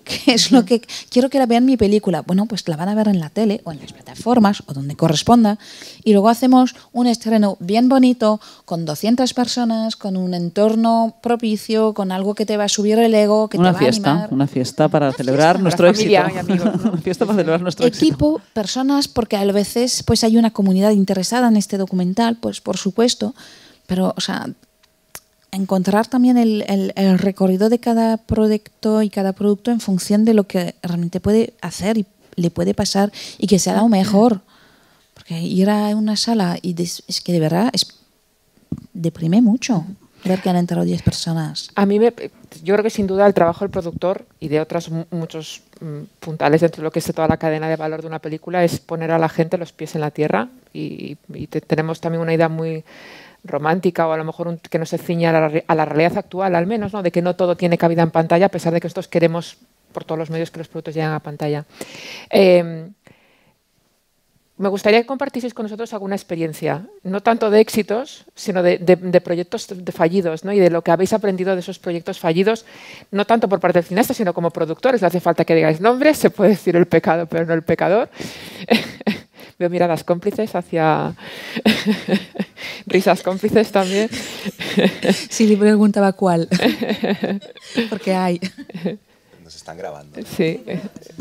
¿Qué es lo que quiero que la vean mi película. Bueno, pues la van a ver en la tele o en las plataformas o donde corresponda. Y luego hacemos un estreno bien bonito, con 200 personas, con un entorno propicio, con algo que te va a subir el ego, que una va fiesta, a Una fiesta para celebrar nuestro éxito. una fiesta para celebrar nuestro éxito. Equipo, personas, porque a veces pues, hay una comunidad interesada en este documental, pues por supuesto. Pero, o sea, encontrar también el, el, recorrido de cada proyecto y cada producto en función de lo que realmente puede hacer y le puede pasar y que sea lo mejor. Porque ir a una sala y es que de verdad es, deprime mucho ver que han entrado 10 personas. A mí me, yo creo que sin duda el trabajo del productor y de otros muchos mm, puntales dentro de lo que es toda la cadena de valor de una película es poner a la gente los pies en la tierra y, tenemos también una idea muy romántica o a lo mejor que no se ciña a la, realidad actual, al menos, ¿no? de que no todo tiene cabida en pantalla, a pesar de que nosotros queremos por todos los medios que los productos lleguen a pantalla. Em, me gustaría que compartieseis con nosotros alguna experiencia, no tanto de éxitos, sino de, proyectos de fallidos ¿no? y de lo que habéis aprendido de esos proyectos fallidos, no tanto por parte del cineasta, sino como productores. No hace falta que digáis nombres, se puede decir el pecado, pero no el pecador. Veo miradas cómplices hacia risas cómplices también. sí, le preguntaba cuál. Porque hay. Nos están grabando. Sí,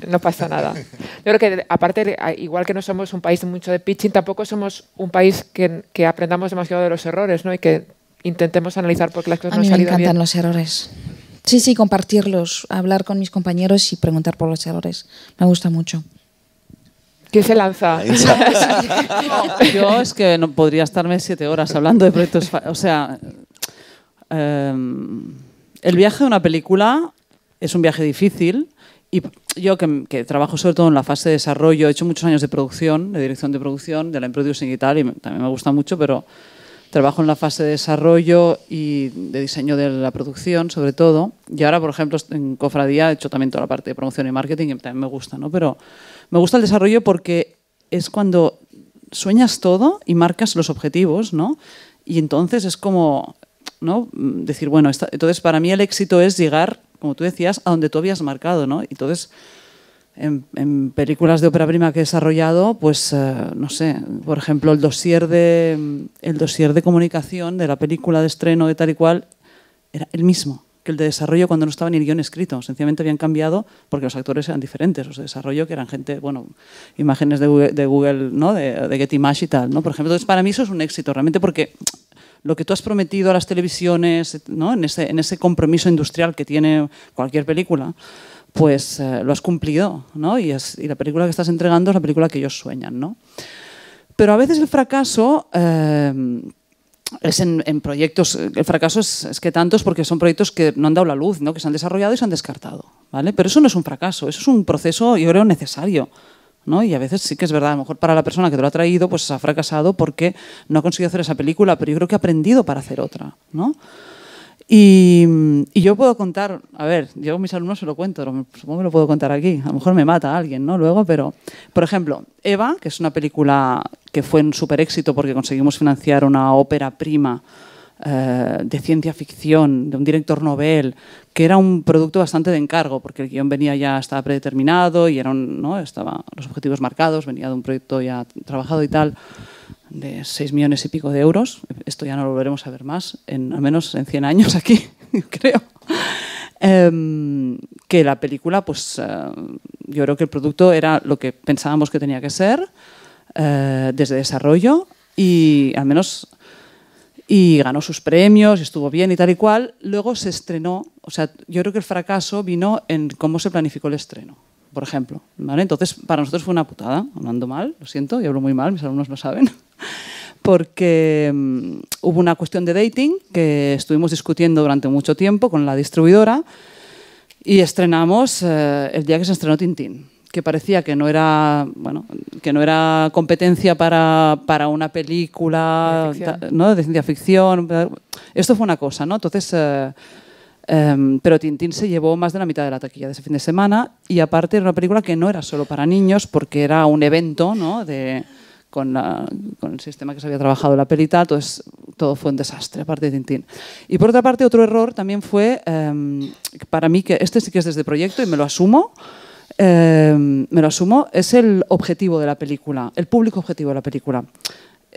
no pasa nada. Yo creo que aparte, igual que no somos un país mucho de pitching, tampoco somos un país que, aprendamos demasiado de los errores, ¿no? Y que intentemos analizar por qué las cosas no han salido bien. me encantan los errores. Sí, sí, compartirlos, hablar con mis compañeros y preguntar por los errores. Me gusta mucho. ¿Qué se lanza? Yo es que no podría estarme siete horas hablando de proyectos. O sea, em, el viaje de una película es un viaje difícil. Y yo que, trabajo sobre todo en la fase de desarrollo, he hecho muchos años de producción, de dirección de producción, de la producing y tal, y también me gusta mucho, pero Trabajo en la fase de desarrollo y de diseño de la producción, sobre todo. Y ahora, por ejemplo, en Cofradía he hecho también toda la parte de promoción y marketing, que también me gusta, ¿no? Pero me gusta el desarrollo porque es cuando sueñas todo y marcas los objetivos, ¿no? Y entonces es como, ¿no? Decir, bueno, entonces para mí el éxito es llegar, como tú decías, a donde tú habías marcado, ¿no? Entonces en, películas de ópera prima que he desarrollado, pues eh, no sé, por ejemplo, el dossier de el dossier de comunicación de la película de estreno de tal y cual era el mismo que el de desarrollo cuando no estaba ni guión escrito. Sencillamente habían cambiado porque los actores eran diferentes. Los de desarrollo que eran gente, bueno, imágenes de Google, de ¿no? De, Getty Images y tal, ¿no? Por ejemplo, entonces para mí eso es un éxito realmente porque lo que tú has prometido a las televisiones, ¿no? en, ese, en ese compromiso industrial que tiene cualquier película, pues eh, lo has cumplido, ¿no? Y, la película que estás entregando es la película que ellos sueñan, ¿no? Pero a veces el fracaso eh, es en, proyectos, el fracaso es, es, que tantos porque son proyectos que no han dado la luz, ¿no? que se han desarrollado y se han descartado, ¿vale? Pero eso no es un fracaso, eso es un proceso, yo creo, necesario. ¿No? Y a veces sí que es verdad, a lo mejor para la persona que te lo ha traído, pues ha fracasado porque no ha conseguido hacer esa película, pero yo creo que ha aprendido para hacer otra. ¿no? Y, yo puedo contar, a ver, yo a mis alumnos se lo cuento, supongo que lo puedo contar aquí, a lo mejor me mata alguien, ¿no? Luego, pero, por ejemplo, Eva, que es una película que fue un super éxito porque conseguimos financiar una ópera prima eh, de ciencia ficción, de un director novel, que era un producto bastante de encargo, porque el guión venía ya, estaba predeterminado y eran, ¿no? los objetivos marcados, venía de un proyecto ya trabajado y tal de 6 millones y pico de euros. Esto ya no lo volveremos a ver más, en, al menos en 100 años aquí, creo. Em, que la película, pues eh, yo creo que el producto era lo que pensábamos que tenía que ser eh, desde desarrollo y al menos y ganó sus premios, estuvo bien y tal y cual. Luego se estrenó, o sea, yo creo que el fracaso vino en cómo se planificó el estreno por ejemplo. ¿vale? Entonces, para nosotros fue una putada, hablando mal, lo siento, y hablo muy mal, mis alumnos lo saben, porque mm, hubo una cuestión de dating que estuvimos discutiendo durante mucho tiempo con la distribuidora y estrenamos eh, el día que se estrenó Tintín que parecía que no era bueno que no era competencia para, para una película de, ¿no? de ciencia ficción esto fue una cosa no entonces eh, Em, pero Tintín se llevó más de la mitad de la taquilla de ese fin de semana y aparte era una película que no era solo para niños porque era un evento ¿no? con, el sistema que se había trabajado la pelita, entonces todo fue un desastre, aparte de Tintín. Y por otra parte, otro error también fue, em, para mí, que este sí que es desde proyecto y me lo asumo, em, me lo asumo, es el objetivo de la película, el público objetivo de la película.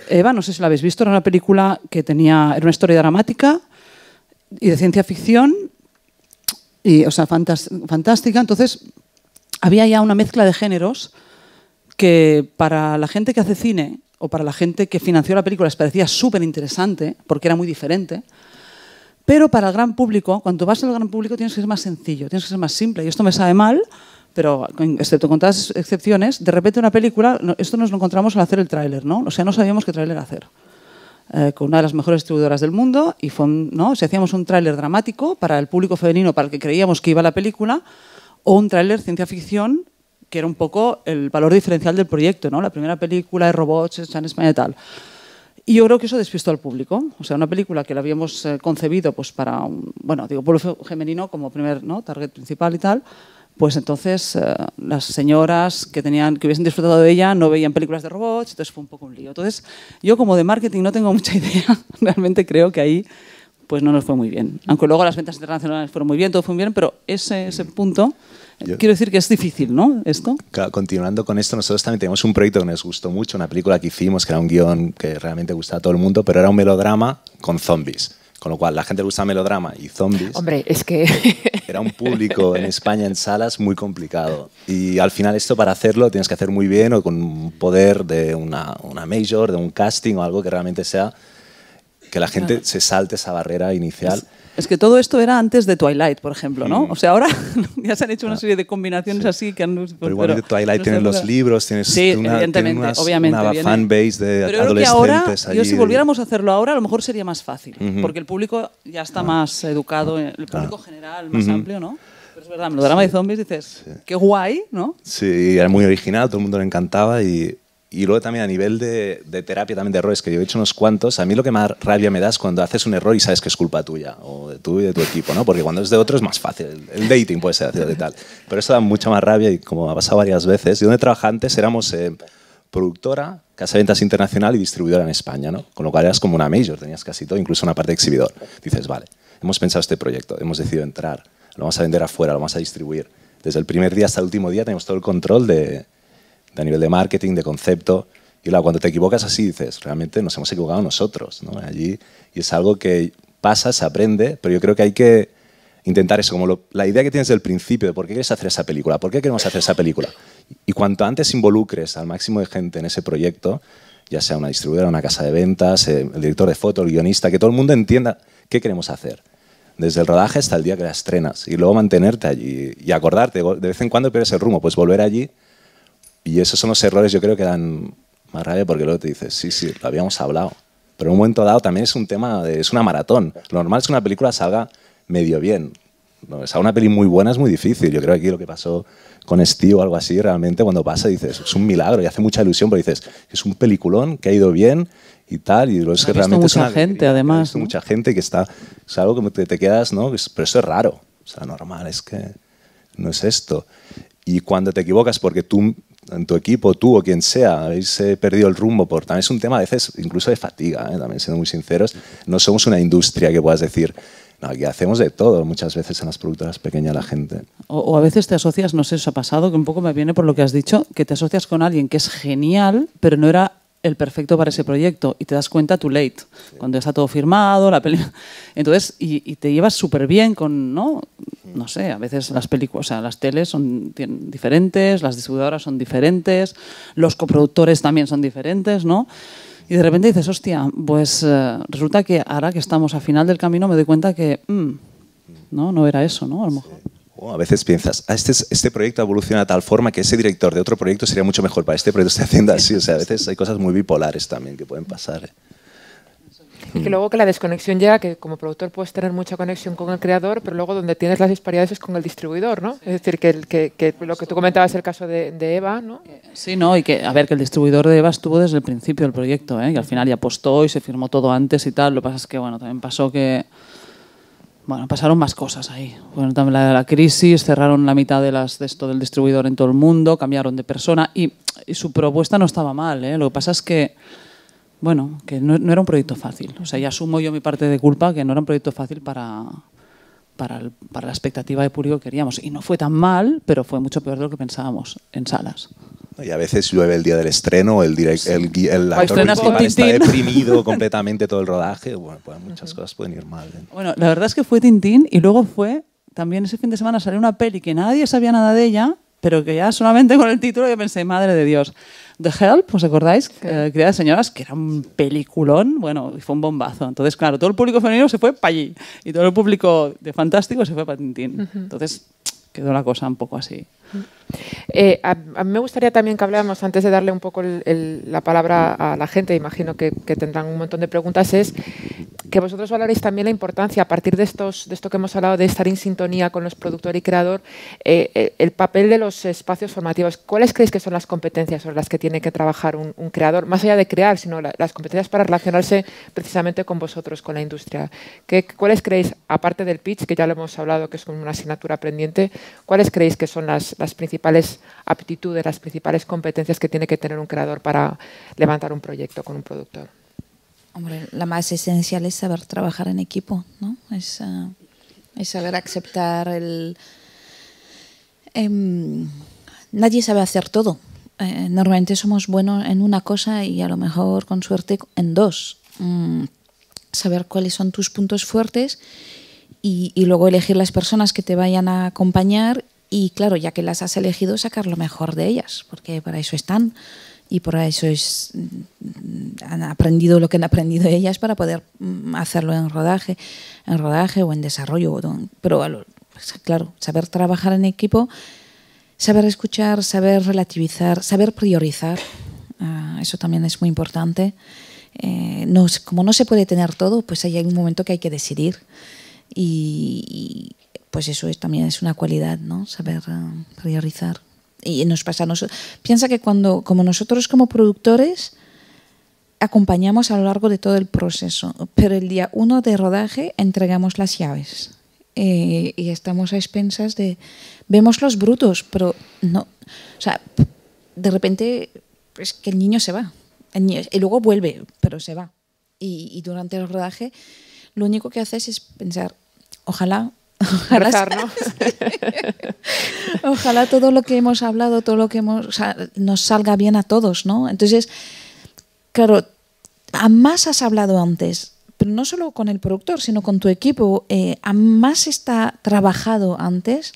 Eva, no sé si la habéis visto, era una película que tenía, era una historia dramática, y de ciencia ficción, y, o sea, fantástica. Entonces, había ya una mezcla de géneros que para la gente que hace cine o para la gente que financió la película les parecía súper interesante porque era muy diferente. Pero para el gran público, cuando vas al gran público, tienes que ser más sencillo, tienes que ser más simple. Y esto me sabe mal, pero excepto con todas excepciones, de repente una película, esto nos lo encontramos al hacer el tráiler, ¿no? O sea, no sabíamos qué tráiler hacer. Eh, con una de las mejores distribuidoras del mundo y ¿no? hacíamos un tráiler dramático para el público femenino para el que creíamos que iba la película o un tráiler ciencia ficción que era un poco el valor diferencial del proyecto, ¿no? La primera película de robots en España y tal. Y yo creo que eso despistó al público. O sea, una película que la habíamos eh, concebido pues, para un bueno, digo, femenino como primer ¿no? target principal y tal, pues entonces eh, las señoras que, tenían, que hubiesen disfrutado de ella no veían películas de robots, entonces fue un poco un lío. Entonces, yo como de marketing no tengo mucha idea, realmente creo que ahí pues no nos fue muy bien. Aunque luego las ventas internacionales fueron muy bien, todo fue muy bien, pero ese, mm. punto, eh, quiero decir que es difícil, ¿no? Esto. continuando con esto, nosotros también tenemos un proyecto que nos gustó mucho, una película que hicimos, que era un guión que realmente gustaba a todo el mundo, pero era un melodrama con zombies. Con lo cual, la gente le gusta melodrama y zombies. Hombre, es que... Era un público en España en salas muy complicado. Y al final esto para hacerlo tienes que hacer muy bien o con un poder de una, una major, de un casting o algo que realmente sea que la gente se salte esa barrera inicial. Es que todo esto era antes de Twilight, por ejemplo, ¿no? O sea, ahora ya se han hecho una ah, serie de combinaciones así que han... Pero, igual de Twilight tienes los libros, tienes sí, una, evidentemente, tiene unas, obviamente, de pero adolescentes. creo que ahora, yo si volviéramos a hacerlo ahora, a lo mejor sería más fácil, porque el público ya está ah. más educado, ah. el público general más amplio, ¿no? Pero es verdad, los sí. de zombies dices, qué guay, ¿no? Sí, era muy original, todo el mundo le encantaba y y luego también a nivel de, terapia también de errores, que yo he hecho unos cuantos, a mí lo que más rabia me da es cuando haces un error y sabes que es culpa tuya, o de tú y de tu equipo, ¿no? Porque cuando es de otro es más fácil, el dating puede ser de tal. Pero eso da mucha más rabia y como ha pasado varias veces, yo donde trabajaba antes éramos eh, productora, casa de ventas internacional y distribuidora en España, ¿no? Con lo cual eras como una major, tenías casi todo, incluso una parte de exhibidor. Dices, vale, hemos pensado este proyecto, hemos decidido entrar, lo vamos a vender afuera, lo vamos a distribuir. Desde el primer día hasta el último día tenemos todo el control de, a nivel de marketing, de concepto. Y luego cuando te equivocas así dices, realmente nos hemos equivocado nosotros, ¿no? Allí, y es algo que pasa, se aprende, pero yo creo que hay que intentar eso, como la idea que tienes del principio de por qué quieres hacer esa película, por qué queremos hacer esa película. Y cuanto antes involucres al máximo de gente en ese proyecto, ya sea una distribuidora, una casa de ventas, eh, el director de foto, el guionista, que todo el mundo entienda qué queremos hacer. Desde el rodaje hasta el día que la estrenas. Y luego mantenerte allí y acordarte. De vez en cuando pierdes el rumbo, pues volver allí y esos son los errores, yo creo, que dan más rabia porque luego te dices, sí, sí, lo habíamos hablado. Pero en un momento dado también es un tema, es una maratón. Lo normal es que una película salga medio bien. No, o sea, una peli muy buena es muy difícil. Yo creo que aquí lo que pasó con Steve o algo así, realmente cuando pasa dices, es un milagro y hace mucha ilusión, pero dices, es un peliculón que ha ido bien y tal. Y lo es que realmente mucha es una, gente, además. mucha gente que está, es algo que te quedas, ¿no? Pero eso es raro. O sea, normal, es que no es esto. Y cuando te equivocas porque tú en tu equipo, tú o quien sea, habéis eh, perdido el rumbo por... También es un tema a veces incluso de fatiga, eh, también siendo muy sinceros. No somos una industria que puedas decir, no, aquí hacemos de todo muchas veces en las productoras pequeñas la gente. O, a veces te asocias, no sé eso ha pasado, que un poco me viene por lo que has dicho, que te asocias con alguien que es genial, pero no era el perfecto para ese proyecto y te das cuenta too late, cuando está todo firmado, la película Entonces, y, te llevas súper bien con, ¿no? Mm. No sé, a veces las películas, o sea, las teles son diferentes, las distribuidoras son diferentes, los coproductores también son diferentes, ¿no? Y de repente dices, hostia, pues eh, resulta que ahora que estamos a final del camino me doy cuenta que, mm, mm. ¿no? No era eso, ¿no? A Oh, a veces piensas, ah, este, este proyecto evoluciona de tal forma que ese director de otro proyecto sería mucho mejor para este proyecto, está haciendo así. O sea, a veces hay cosas muy bipolares también que pueden pasar. Y ¿eh? que luego que la desconexión llega, que como productor puedes tener mucha conexión con el creador, pero luego donde tienes las disparidades es con el distribuidor, ¿no? Es decir, que, lo que tú comentabas el caso de, Eva, ¿no? Sí, no, y que, a ver, que el distribuidor de Eva estuvo desde el principio del proyecto, ¿eh? que al final ya apostó y se firmó todo antes y tal. Lo que pasa es que, bueno, también pasó que bueno, pasaron más cosas ahí. Bueno, también la, crisis, cerraron la mitad de las esto del distribuidor en todo el mundo, cambiaron de persona y, su propuesta no estaba mal. ¿eh? Lo que pasa es que, bueno, que no, era un proyecto fácil. O sea, ya asumo yo mi parte de culpa que no era un proyecto fácil para, para la expectativa de público que queríamos. Y no fue tan mal, pero fue mucho peor de lo que pensábamos en salas. Y a veces llueve el día del estreno, el, el, actor principal está deprimido completamente todo el rodaje. Bueno, pues muchas cosas pueden ir mal. ¿eh? Bueno, la verdad es que fue Tintín y luego fue, también ese fin de semana salió una peli que nadie sabía nada de ella, pero que ya solamente con el título yo pensé, madre de Dios. The Help, ¿os acordáis? Sí. Eh, señoras, que era un peliculón, bueno, y fue un bombazo. Entonces, claro, todo el público femenino se fue para allí y todo el público de Fantástico se fue para Tintín. Entonces, quedó la cosa un poco así. Mm. Eh, a, me gustaría también que habláramos, antes de darle un poco la palabra a la gente, imagino que, tendrán un montón de preguntas, es que vosotros valoréis también la importancia, a partir de, estos, de esto que hemos hablado, de estar en sintonía con los productores y creador, eh, eh, el papel de los espacios formativos. ¿Cuáles creéis que son las competencias sobre las que tiene que trabajar un, creador, más allá de crear, sino las competencias para relacionarse precisamente con vosotros, con la industria? ¿Cuáles creéis, aparte del pitch, que ya lo hemos hablado, que es como una asignatura pendiente, cuáles creéis que son las principales principales aptitudes, las principales competencias que tiene que tener un creador para levantar un proyecto con un productor. Hombre, la más esencial es saber trabajar en equipo, ¿no? Es, ah, saber aceptar el... Em, nadie sabe hacer todo. Eh, normalmente somos buenos en una cosa y a lo mejor con suerte en dos. Mm, saber cuáles son tus puntos fuertes y, y, luego elegir las personas que te vayan a acompañar y claro, ya que las has elegido, sacar lo mejor de ellas, porque para eso están y por eso es, mm, han aprendido lo que han aprendido ellas para poder mm, hacerlo en rodaje, en rodaje o en desarrollo. Pero pues, claro, saber trabajar en equipo, saber escuchar, saber relativizar, saber priorizar, ah, eso también es muy importante. Eh, no, como no se puede tener todo, pues hay un momento que hay que decidir. Y, pues eso es, también es una cualidad, ¿no? Saber priorizar. Eh, y nos pasa a nosotros. Piensa que cuando, como nosotros como productores, acompañamos a lo largo de todo el proceso, pero el día uno de rodaje entregamos las llaves. Eh, y estamos a expensas de. Vemos los brutos, pero no. O sea, de repente es que el niño se va. y luego vuelve, pero se va. Y, y durante el rodaje, lo único que haces es pensar: ojalá Ojalá, todo lo que hemos hablado, todo lo que hemos, nos salga bien a todos, ¿no? Entonces, claro, a más has hablado antes, pero no solo con el productor, sino con tu equipo, eh, a más está trabajado antes,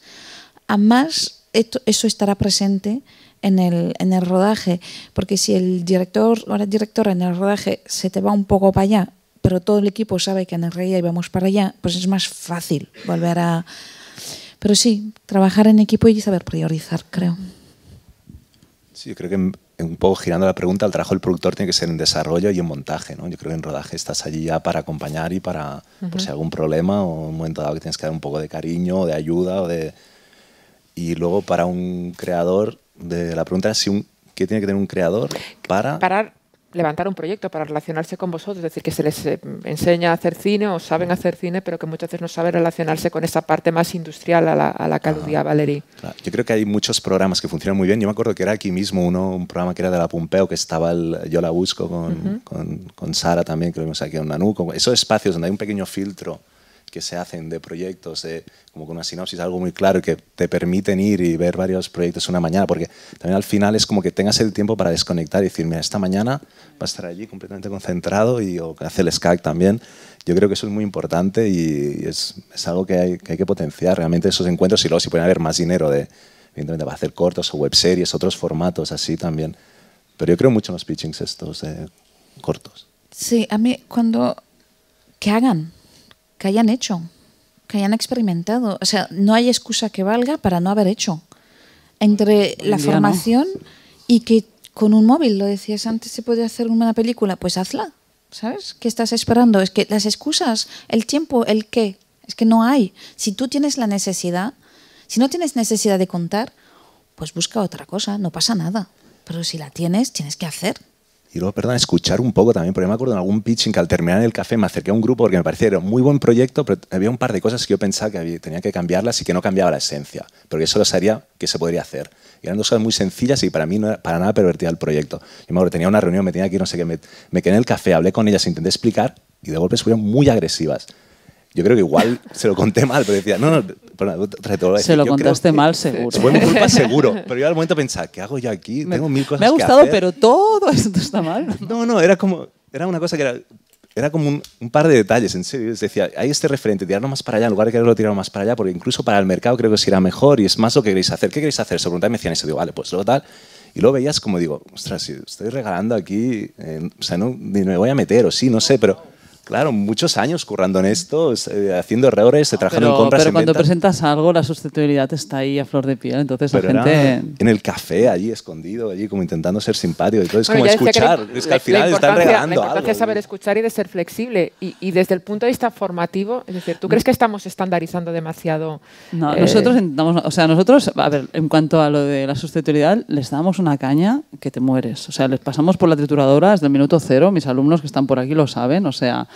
a más eso estará presente en el, en el rodaje, porque si el director o la directora en el rodaje se te va un poco para allá pero todo el equipo sabe que en el Rey vamos para allá, pues es más fácil volver a... Pero sí, trabajar en equipo y saber priorizar, creo. Sí, yo creo que un poco girando la pregunta, el trabajo del productor tiene que ser en desarrollo y en montaje, ¿no? Yo creo que en rodaje estás allí ya para acompañar y para, por si hay algún problema o un momento dado que tienes que dar un poco de cariño, o de ayuda o de... Y luego para un creador, de la pregunta es si un, ¿qué tiene que tener un creador Para levantar un proyecto para relacionarse con vosotros, es decir, que se les eh, enseña a hacer cine o saben hacer cine, pero que muchas veces no saben relacionarse con esa parte más industrial a la, a la ah. Yo creo que hay muchos programas que funcionan muy bien. Yo me acuerdo que era aquí mismo uno, un programa que era de la Pompeo, que estaba el, Yo la busco con, con, Sara también, que lo vimos aquí en Nanuco. Esos espacios donde hay un pequeño filtro que se hacen de proyectos, como con una sinopsis, algo muy claro, que te permiten ir y ver varios proyectos una mañana, porque también al final es como que tengas el tiempo para desconectar y decir, mira, esta mañana va a estar allí completamente concentrado y o hace el Skype también. Yo creo que eso es muy importante y es, es algo que hay, que potenciar realmente esos encuentros y luego si pueden haber más dinero de, evidentemente, a hacer cortos o webseries, otros formatos así también. Pero yo creo mucho en los pitchings estos cortos. Sí, a mí cuando... Que hagan, que hayan hecho, que hayan experimentado. O sea, no hay excusa que valga para no haber hecho. Entre la formación y que con un móvil, lo decías antes, se puede hacer una película, pues hazla. ¿Sabes? ¿Qué estás esperando? Es que las excusas, el tiempo, el qué, es que no hay. Si tú tienes la necesidad, si no tienes necesidad de contar, pues busca otra cosa, no pasa nada. Pero si la tienes, tienes que hacer y luego, perdón, escuchar un poco también, porque me acuerdo en algún pitching que al terminar el café me acerqué a un grupo porque me parecía un muy buen proyecto, pero había un par de cosas que yo pensaba que tenía que cambiarlas y que no cambiaba la esencia, porque eso lo sabía que se podría hacer. Y eran dos cosas muy sencillas y para mí para nada pervertía el proyecto. Y me acuerdo, tenía una reunión, me tenía que ir, no sé qué, me, quedé en el café, hablé con ellas, intenté explicar y de golpe se fueron muy agresivas. Yo creo que igual se lo conté mal, pero decía, no, no, Se lo contaste mal, seguro. Fue mi culpa, seguro. Pero yo al momento pensaba, ¿qué hago yo aquí? Me, Tengo mil cosas Me ha gustado, pero todo esto está mal. No, no, era como, era una cosa que era, era como un, par de detalles, en serio. decía, hay este referente, tirarlo más para allá, en lugar de lo tirar más para allá, porque incluso para el mercado creo que irá mejor y es más lo que queréis hacer. ¿Qué queréis hacer? Se preguntaba y me decían eso, digo, vale, pues luego tal. Y luego veías como digo, ostras, si estoy regalando aquí, eh, o sea, no, ni me voy a meter, o sí, no sé, pero claro, muchos años currando en esto, eh, haciendo errores, se trabajando en compras. Pero cuando presentas algo, la sustentabilidad está ahí a flor de piel, entonces pero la gente... En el café, allí escondido, allí como intentando ser simpático, todo, es como escuchar, que es que al final están regalando la importancia Es saber escuchar y de ser flexible. Y, desde el punto de vista formativo, es decir, ¿tú crees que estamos estandarizando demasiado? No, eh? nosotros intentamos, o sea, nosotros, a ver, en cuanto a lo de la sustentabilidad, les damos una caña que te mueres. O sea, les pasamos por la trituradora desde el minuto cero, mis alumnos que están por aquí lo saben, o sea,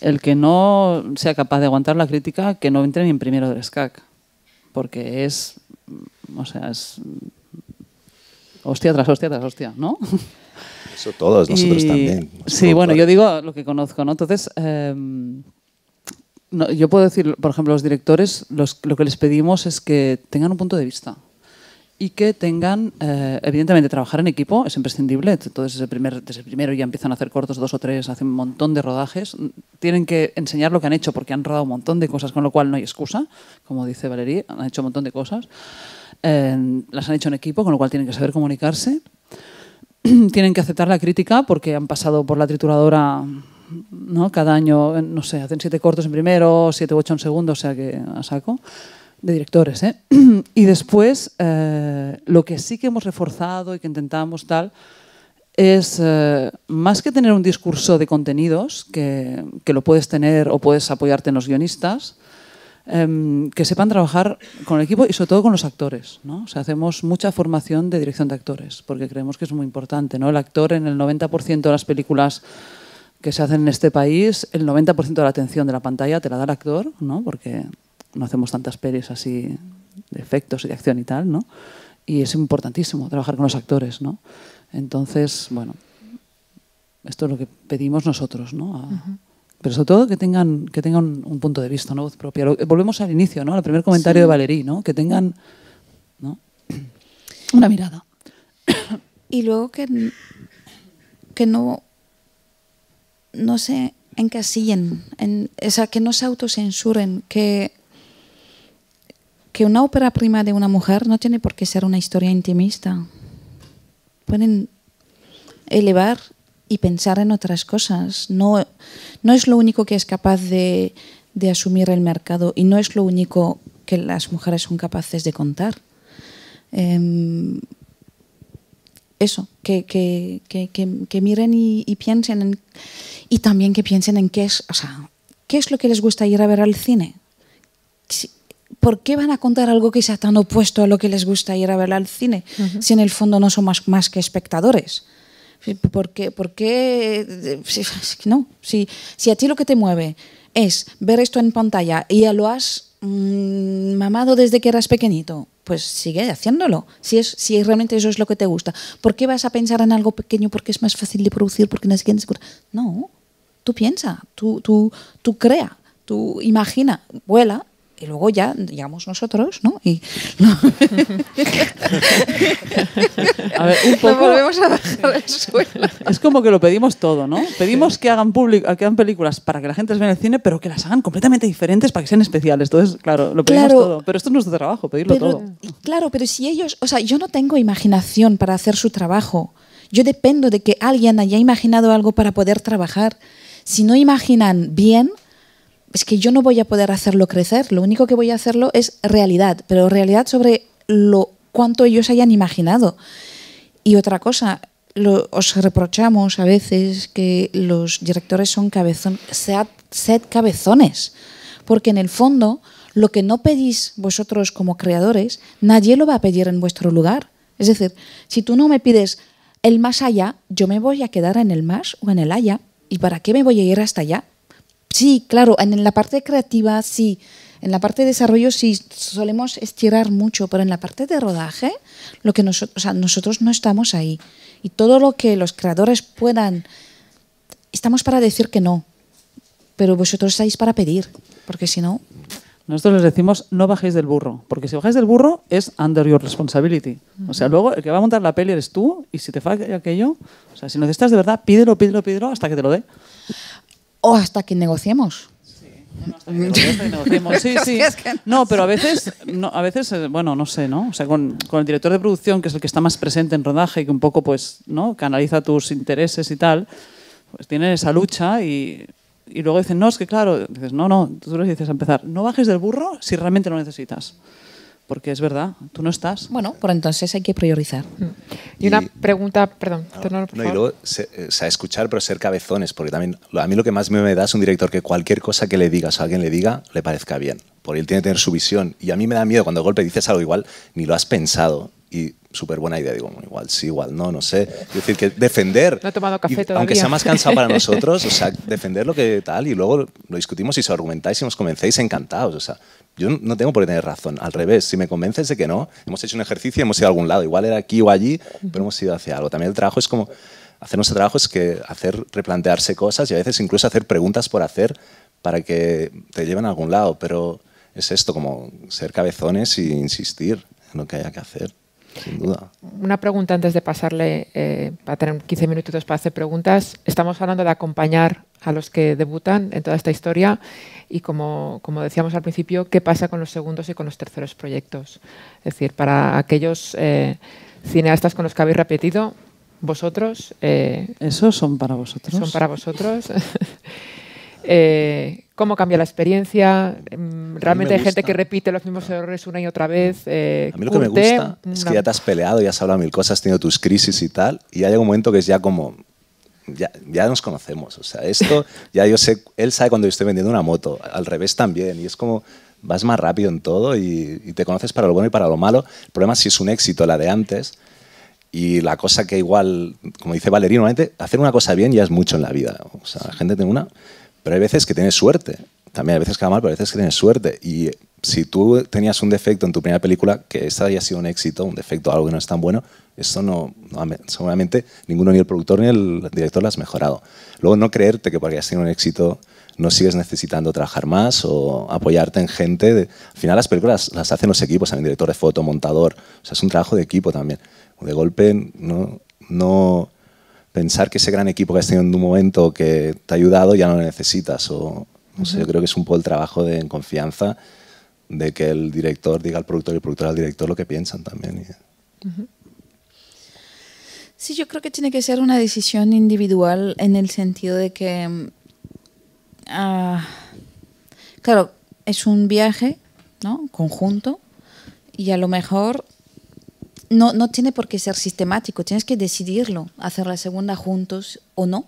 el que no sea capaz de aguantar la crítica, que no entre ni en primero del SCAC. Porque es, o sea, es hostia tras hostia tras hostia, ¿no? Eso todos, nosotros también. sí, bueno, yo digo lo que conozco, ¿no? Entonces, em, yo puedo decir, por ejemplo, los directores, lo que les pedimos es que tengan un punto de vista y que tengan, eh, evidentemente, trabajar en equipo es imprescindible. Entonces, desde, el primero ya empiezan a hacer cortos, dos o tres, hacen un montón de rodajes. Tienen que enseñar lo que han hecho porque han rodado un montón de cosas, con lo cual no hay excusa. Como dice Valerie, han hecho un montón de cosas. Eh, las han hecho en equipo, con lo cual tienen que saber comunicarse. tienen que aceptar la crítica porque han pasado por la trituradora ¿no? cada año, no sé, hacen siete cortos en primero, siete u ocho en segundo, o sea que a saco de directores. ¿eh? Y después, eh, lo que sí que hemos reforzado y que intentamos tal, es eh, más que tener un discurso de contenidos, que, lo puedes tener o puedes apoyarte en los guionistas, em, que sepan trabajar con el equipo y sobre todo con los actores. ¿no? O hacemos mucha formación de dirección de actores, porque creemos que es muy importante. ¿no? El actor en el 90% de las películas que se hacen en este país, el 90% de la atención de la pantalla te la da el actor, ¿no? porque no hacemos tantas pelis así de efectos y de acción y tal, ¿no? Y es importantísimo trabajar con los actores, ¿no? Entonces, bueno, esto es lo que pedimos nosotros, ¿no? Pero sobre todo que tengan, que tengan un punto de vista, una voz propia. volvemos al inicio, ¿no? Al primer comentario de Valerí, ¿no? Que tengan ¿no? una mirada. Y luego que, que no, no se encasillen, en, o que no se autocensuren, que que una ópera prima de una mujer no tiene por qué ser una historia intimista. Pueden elevar y pensar en otras cosas. No, no es lo único que es capaz de, asumir el mercado y no es lo único que las mujeres son capaces de contar. Em, eso, que, miren y, piensen en, y también que piensen en qué es, qué es lo que les gusta ir a ver al cine. ¿por qué van a contar algo que sea tan opuesto a lo que les gusta ir a ver al cine? Si en el fondo no son más, que espectadores. ¿Por qué? no, si, a ti lo que te mueve es ver esto en pantalla y ya lo has mm, mamado desde que eras pequeñito, pues sigue haciéndolo. Si, es, si realmente eso es lo que te gusta. ¿Por qué vas a pensar en algo pequeño porque es más fácil de producir, porque no es quien No, tú piensa, tú, tú, tú crea, tú imagina, vuela y luego ya llegamos nosotros, ¿no? Y a ver, un poco. volvemos a bajar la suelo. Es como que lo pedimos todo, ¿no? Pedimos que hagan que hagan películas para que la gente las vea en el cine, pero que las hagan completamente diferentes para que sean especiales. Entonces, claro, lo pedimos todo. Pero esto es nuestro trabajo, pedirlo todo. Claro, pero si ellos, o sea, yo no tengo imaginación para hacer su trabajo. Yo dependo de que alguien haya imaginado algo para poder trabajar. Si no imaginan bien, es que yo no voy a poder hacerlo crecer, lo único que voy a hacerlo es realidad, pero realidad sobre lo cuánto ellos hayan imaginado. Y otra cosa, os reprochamos a veces que los directores son cabezones sed, cabezones, porque en el fondo lo que no pedís vosotros como creadores, nadie lo va a pedir en vuestro lugar. Es decir, si tú no me pides el más allá, yo me voy a quedar en el más o en el allá. ¿Y para qué me voy a ir hasta allá? Sí, claro, en la parte creativa sí. En la parte de desarrollo sí solemos estirar mucho, pero en la parte de rodaje, lo que nosotros, no estamos ahí. Y todo lo que los creadores puedan, estamos para decir que no, pero vosotros estáis para pedir, porque si no... Nosotros les decimos, no bajéis del burro, porque si bajáis del burro es under your responsibility. O sea, luego el que va a montar la peli eres tú, y si te falla aquello, o sea, si necesitas de verdad, pídelo, pídelo, pídelo hasta que te lo dé o hasta que negociemos. Sí, sí. No, pero a veces, a veces, eh, bueno, no sé, ¿no? O sea, con, el director de producción, que es el que está más presente en rodaje, y que un poco, pues, ¿no? Canaliza tus intereses y tal, pues tienen esa lucha y, luego dicen, no, es que claro, dices, no, no, tú le dices a empezar, no bajes del burro si realmente lo necesitas porque es verdad, tú no estás. Bueno, por entonces hay que priorizar. Mm. Y, una pregunta, perdón. Ah, no no, y luego, eh, o sea, escuchar, pero ser cabezones, porque también a mí lo que más me da es un director que cualquier cosa que le digas o alguien le diga, le parezca bien, porque él tiene que tener su visión. Y a mí me da miedo cuando de golpe dices algo igual, ni lo has pensado, y súper buena idea. Digo, igual sí, igual no, no sé. Es decir, que defender, aunque sea más cansado para nosotros, o sea, defender lo que tal y luego lo discutimos y os argumentáis y nos convencéis encantados. O sea, yo no tengo por qué tener razón. Al revés, si me convences de que no, hemos hecho un ejercicio y hemos ido a algún lado. Igual era aquí o allí, pero hemos ido hacia algo. También el trabajo es como, hacer nuestro trabajo es que hacer, replantearse cosas y a veces incluso hacer preguntas por hacer para que te lleven a algún lado, pero es esto, como ser cabezones e insistir en lo que haya que hacer. Una pregunta antes de pasarle, eh, para tener 15 minutos para hacer preguntas. Estamos hablando de acompañar a los que debutan en toda esta historia y como, decíamos al principio, ¿qué pasa con los segundos y con los terceros proyectos? Es decir, para aquellos eh, cineastas con los que habéis repetido, vosotros... Eh, ¿Esos son para vosotros? Son para vosotros. Eh, ¿Cómo cambia la experiencia? Mm, realmente hay gente que repite los mismos errores una y otra vez. Eh, a mí lo que me gusta es mm, que ya te has peleado, ya has hablado mil cosas, has tenido tus crisis y tal, y hay llega un momento que es ya como, ya, ya, nos conocemos. O sea, esto ya yo sé, él sabe cuando yo estoy vendiendo una moto, al revés también. Y es como, vas más rápido en todo y, y te conoces para lo bueno y para lo malo. El problema es si es un éxito la de antes. Y la cosa que igual, como dice Valeria, normalmente hacer una cosa bien ya es mucho en la vida. O sea, la gente tiene una. Pero hay veces que tienes suerte. También hay veces que va mal, pero hay veces que tienes suerte. Y si tú tenías un defecto en tu primera película, que esta haya sido un éxito, un defecto, algo que no es tan bueno, eso no, seguramente ninguno, ni el productor ni el director, lo has mejorado. Luego, no creerte que porque has tenido un éxito no sigues necesitando trabajar más o apoyarte en gente. al final, las películas las hacen los equipos, también director de foto, montador. O sea, es un trabajo de equipo también. De golpe, no, no pensar que ese gran equipo que has tenido en un momento que te ha ayudado ya no lo necesitas. O, sé, yo creo que es un poco el trabajo de confianza de que el director diga al productor y el productor al director lo que piensan también. Sí, yo creo que tiene que ser una decisión individual en el sentido de que, mm, ah, claro, es un viaje ¿no? conjunto y a lo mejor no, tiene por qué ser sistemático, tienes que decidirlo, hacer la segunda juntos o no.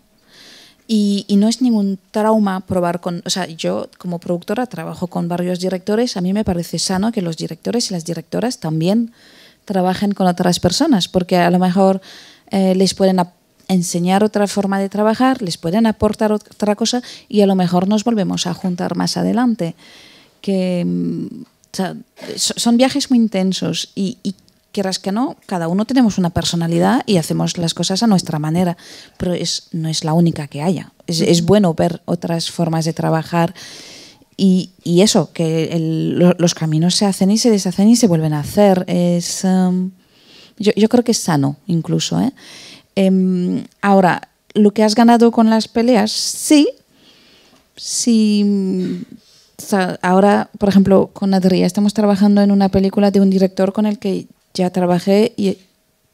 Y, no es ningún trauma probar con, o sea, yo como productora trabajo con varios directores, a mí me parece sano que los directores y las directoras también trabajen con otras personas, porque a lo mejor eh, les pueden enseñar otra forma de trabajar, les pueden aportar otra cosa y a lo mejor nos volvemos a juntar más adelante. Que, mm, son viajes muy intensos y, y quieras que no, cada uno tenemos una personalidad y hacemos las cosas a nuestra manera, pero no es la única que haya. Es, bueno ver otras formas de trabajar y, eso, que los caminos se hacen y se deshacen y se vuelven a hacer. Es, um, yo, creo que es sano incluso. ¿eh? Em, ahora, lo que has ganado con las peleas, sí, sí ahora, por ejemplo, con Adria estamos trabajando en una película de un director con el que ya trabajé y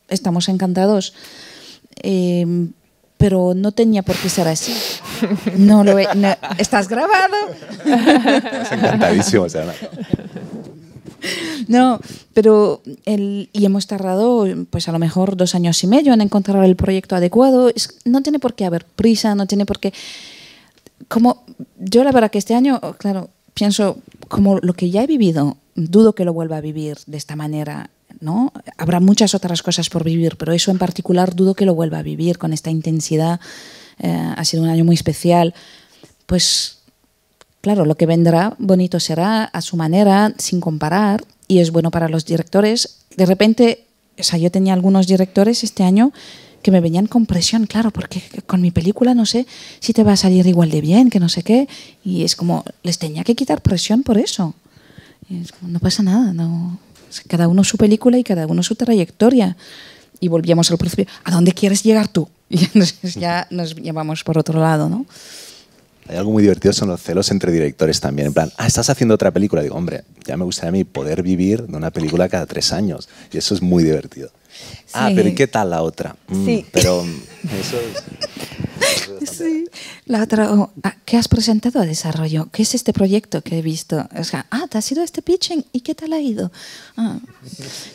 estamos encantados. Eh, pero no tenía por qué ser así. No lo ¿Estás grabado? Estás encantadísimo, No, pero y hemos tardado, pues a lo mejor dos años y medio en encontrar el proyecto adecuado. no tiene por qué haber prisa, no tiene por qué. Como yo la verdad que este año, claro, pienso como lo que ya he vivido, dudo que lo vuelva a vivir de esta manera Habrá muchas otras cosas por vivir, pero eso en particular dudo que lo vuelva a vivir con esta intensidad. Eh, ha sido un año muy especial. Pues claro, lo que vendrá bonito será a su manera, sin comparar, y es bueno para los directores. De repente, o sea, yo tenía algunos directores este año que me venían con presión, claro, porque con mi película no sé si te va a salir igual de bien, que no sé qué, y es como, les tenía que quitar presión por eso. no pasa nada, no, cada uno su película y cada uno su trayectoria. Y volvíamos al principio, ¿a dónde quieres llegar tú? Y ya nos llevamos por otro lado, ¿no? Hay algo muy divertido, son los celos entre directores también. En plan, ah, estás haciendo otra película. Digo, hombre, ya me gustaría a mí poder vivir de una película cada tres años. Y eso es muy divertido. Ah, pero qué tal la otra? Mm, sí. Pero eso es... sí. La otra, oh, ah, ¿qué has presentado a desarrollo? ¿Qué es este proyecto que he visto? O sea, ah, te has ido este pitching y qué tal ha ido? Ah,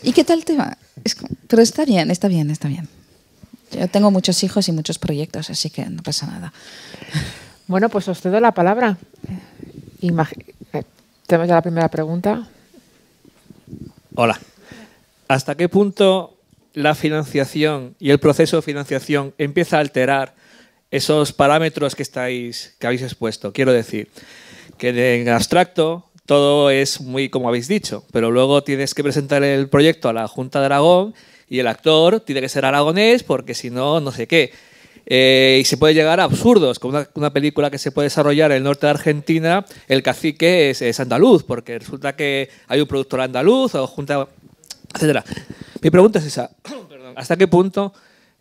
¿Y qué tal te va? pero está bien, está bien, está bien. Yo tengo muchos hijos y muchos proyectos, así que no pasa nada. Bueno, pues os cedo la palabra. Eh, tenemos ya la primera pregunta. Hola. ¿Hasta qué punto la financiación y el proceso de financiación empieza a alterar esos parámetros que, estáis, que habéis expuesto. Quiero decir, que en abstracto todo es muy como habéis dicho, pero luego tienes que presentar el proyecto a la Junta de Aragón y el actor tiene que ser aragonés porque si no, no sé qué. Eh, y se puede llegar a absurdos, como una, película que se puede desarrollar en el norte de Argentina, el cacique es andaluz, porque resulta que hay un productor andaluz o junta mi pregunta es esa. ¿Hasta qué punto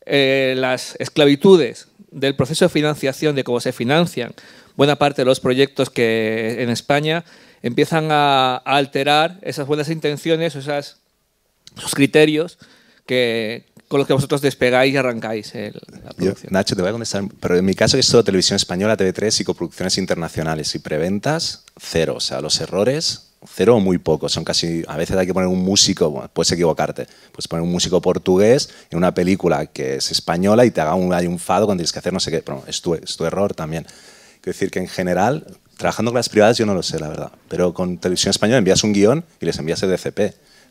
eh, las esclavitudes del proceso de financiación, de cómo se financian buena parte de los proyectos que en España empiezan a, alterar esas buenas intenciones, esas, esos criterios que, con los que vosotros despegáis y arrancáis la producción. Nacho, te voy a contestar, pero en mi caso es solo televisión española, TV3 y coproducciones internacionales y preventas, cero. O sea, los errores cero o muy poco. Son casi, a veces hay que poner un músico, puedes equivocarte, puedes poner un músico portugués en una película que es española y te haga un, hay un fado cuando tienes que hacer no sé qué. Pero es tu, es tu error también. Quiero decir que en general, trabajando con las privadas yo no lo sé, la verdad. Pero con televisión española envías un guión y les envías el DCP.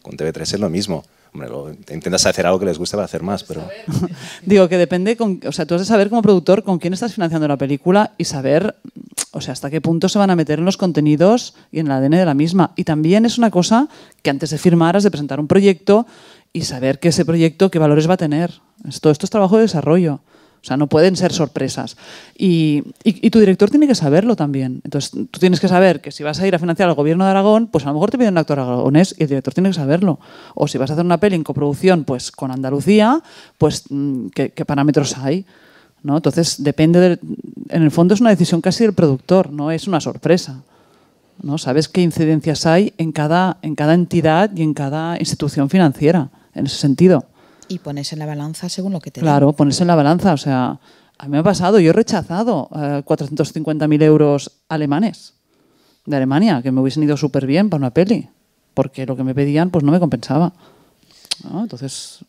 Con TV3 es lo mismo. Hombre, intentas hacer algo que les guste para hacer más, pero... Digo que depende, con, o sea, tú has de saber como productor con quién estás financiando la película y saber o sea, hasta qué punto se van a meter en los contenidos y en el ADN de la misma. Y también es una cosa que antes de firmar de presentar un proyecto y saber que ese proyecto qué valores va a tener. Esto, esto es trabajo de desarrollo. O sea, no pueden ser sorpresas. Y, tu director tiene que saberlo también. Entonces, tú tienes que saber que si vas a ir a financiar al gobierno de Aragón, pues a lo mejor te piden un actor aragonés y el director tiene que saberlo. O si vas a hacer una peli en coproducción pues, con Andalucía, pues mm, ¿qué, qué parámetros hay? Entonces, depende, del, en el fondo es una decisión casi del productor, no es una sorpresa. ¿no? Sabes qué incidencias hay en cada, en cada entidad y en cada institución financiera, en ese sentido. Y pones en la balanza según lo que te Claro, pones en la balanza. O sea, a mí me ha pasado, yo he rechazado 450.000 eh, euros alemanes de Alemania, que me hubiesen ido súper bien para una peli, porque lo que me pedían pues no me compensaba. Entonces...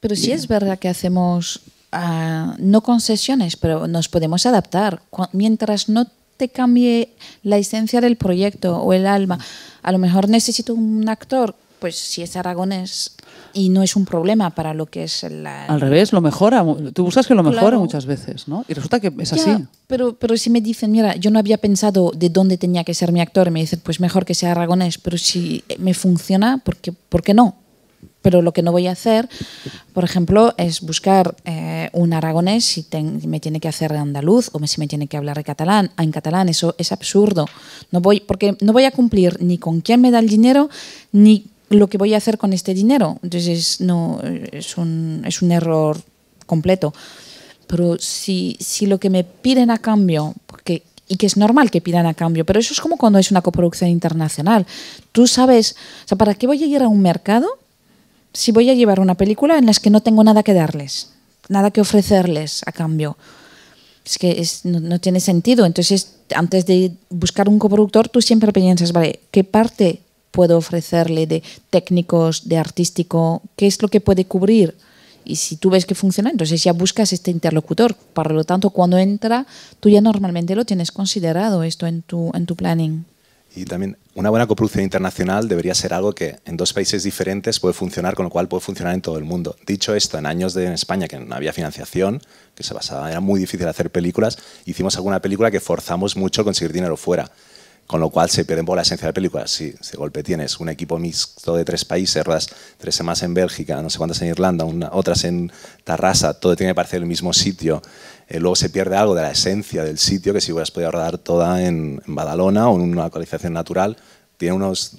Pero sí es verdad que hacemos no concesiones, pero nos podemos adaptar. Mientras no te cambie la esencia del proyecto o el alma, a lo mejor necesito un actor, pues si es aragonés y no es un problema para lo que es la... Al revés, lo mejora. Tú buscas que lo mejore muchas veces, ¿no? Y resulta que es así. Pero, pero si me dicen, mira, yo no había pensado de dónde tenía que ser mi actor, me dicen, pues mejor que sea aragonés, pero si me funciona, por qué no? pero lo que no voy a hacer, por ejemplo, es buscar eh, un aragonés si me tiene que hacer andaluz o si me tiene que hablar en catalán. En catalán eso es absurdo. No voy, porque no voy a cumplir ni con quién me da el dinero ni lo que voy a hacer con este dinero. Entonces no es un, error completo. Pero si, lo que me piden a cambio, y que es normal que pidan a cambio, pero eso es como cuando es una coproducción internacional. Tú sabes, ¿para qué voy a ir a un mercado si voy a llevar una película en la que no tengo nada que darles, nada que ofrecerles a cambio. Es que no, tiene sentido. Entonces, antes de buscar un coproductor, tú siempre piensas, vale, ¿qué parte puedo ofrecerle de técnicos, de artístico? ¿Qué es lo que puede cubrir? Y si tú ves que funciona, entonces ya buscas este interlocutor. Por lo tanto, cuando entra, tú ya normalmente lo tienes considerado esto en tu planning y también una buena coproducción internacional debería ser algo que en dos países diferentes puede funcionar, con lo cual puede funcionar en todo el mundo. Dicho esto, en años de en España que no había financiación, que se basaba, era muy difícil hacer películas, hicimos alguna película que forzamos mucho conseguir dinero fuera con lo cual se pierde un poco la esencia de la película. Si de golpe tienes un equipo mixto de tres países, ruedas tres semanas en Bélgica, no sé cuántas en Irlanda, una, otras en Tarrasa, todo tiene que parecer el mismo sitio, eh, luego se pierde algo de la esencia del sitio que si hubieras podido rodar toda en, Badalona o en una localización natural, tiene unos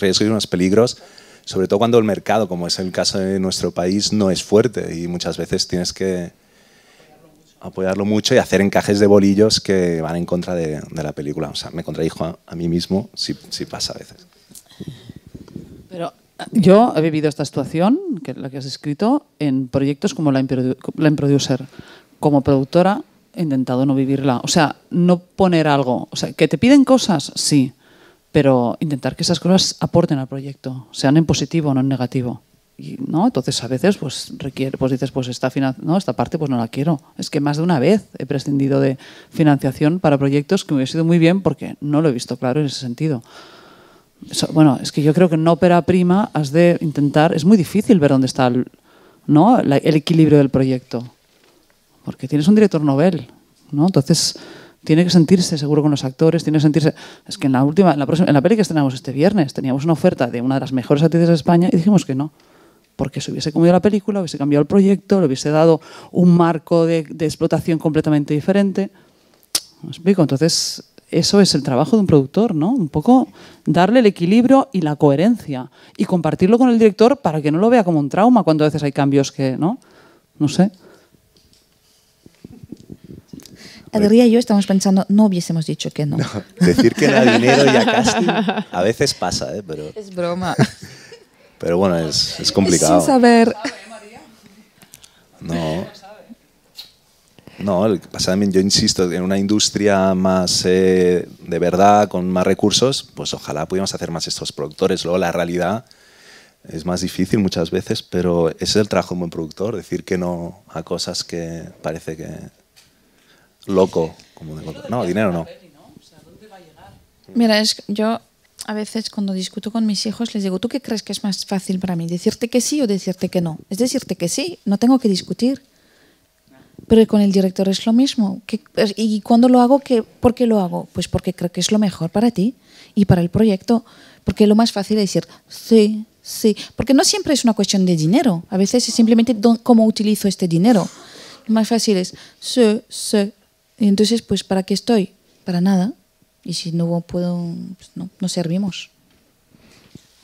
riesgos y unos peligros, sobre todo cuando el mercado, como es el caso de nuestro país, no es fuerte y muchas veces tienes que apoyarlo mucho y hacer encajes de bolillos que van en contra de, la película. O sea, me contradijo a, mí mismo si, pasa a veces. Pero eh, yo he vivido esta situación, que la que has escrito, en proyectos como la, Como productora he intentado no vivirla. O sea, no poner algo. O sea, que te piden cosas, sí, pero intentar que esas cosas aporten al proyecto, sean en positivo, no en negativo. Entonces a veces pues requiere, pues dices, pues esta, parte pues no la quiero. Es que más de una vez he prescindido de financiación para proyectos que me hubiera sido muy bien porque no lo he visto claro en ese sentido. bueno, es que yo creo que en ópera prima has de intentar, es muy difícil ver dónde está el, ¿no? el equilibrio del proyecto, porque tienes un director novel, ¿no? Entonces tiene que sentirse seguro con los actores, tiene que sentirse... Es que en la última, la, próxima, en la peli que estrenamos este viernes, teníamos una oferta de una de las mejores actrices de España y dijimos que no porque se hubiese comido la película, hubiese cambiado el proyecto, le hubiese dado un marco de, explotación completamente diferente. Entonces, eso es el trabajo de un productor, ¿no? Un poco darle el equilibrio y la coherencia y compartirlo con el director para que no lo vea como un trauma cuando a veces hay cambios que, ¿no? No sé. Adrián y yo estamos pensando, no hubiésemos dicho que no. decir que no dinero y a casting a veces pasa, ¿eh? Pero... Es broma. Pero bueno, es, es complicado. Sin saber. No. No, el, yo insisto, en una industria más eh, de verdad, con más recursos, pues ojalá pudiéramos hacer más estos productores. Luego la realidad es más difícil muchas veces, pero ese es el trabajo de un buen productor, decir que no a cosas que parece que loco. Como no, dinero no. Mira, es, yo a veces cuando discuto con mis hijos les digo, ¿tú qué crees que es más fácil para mí? ¿Decirte que sí o decirte que no? Es decirte que sí, no tengo que discutir. Pero con el director es lo mismo. Pues, ¿Y cuando lo hago? ¿qué? ¿Por qué lo hago? Pues porque creo que es lo mejor para ti y para el proyecto. Porque lo más fácil es decir, sí, sí. Porque no siempre es una cuestión de dinero. A veces es simplemente cómo utilizo este dinero. Lo más fácil es, sí, sí. entonces, pues, ¿para qué estoy? Para nada. Y si no puedo, pues no, servimos.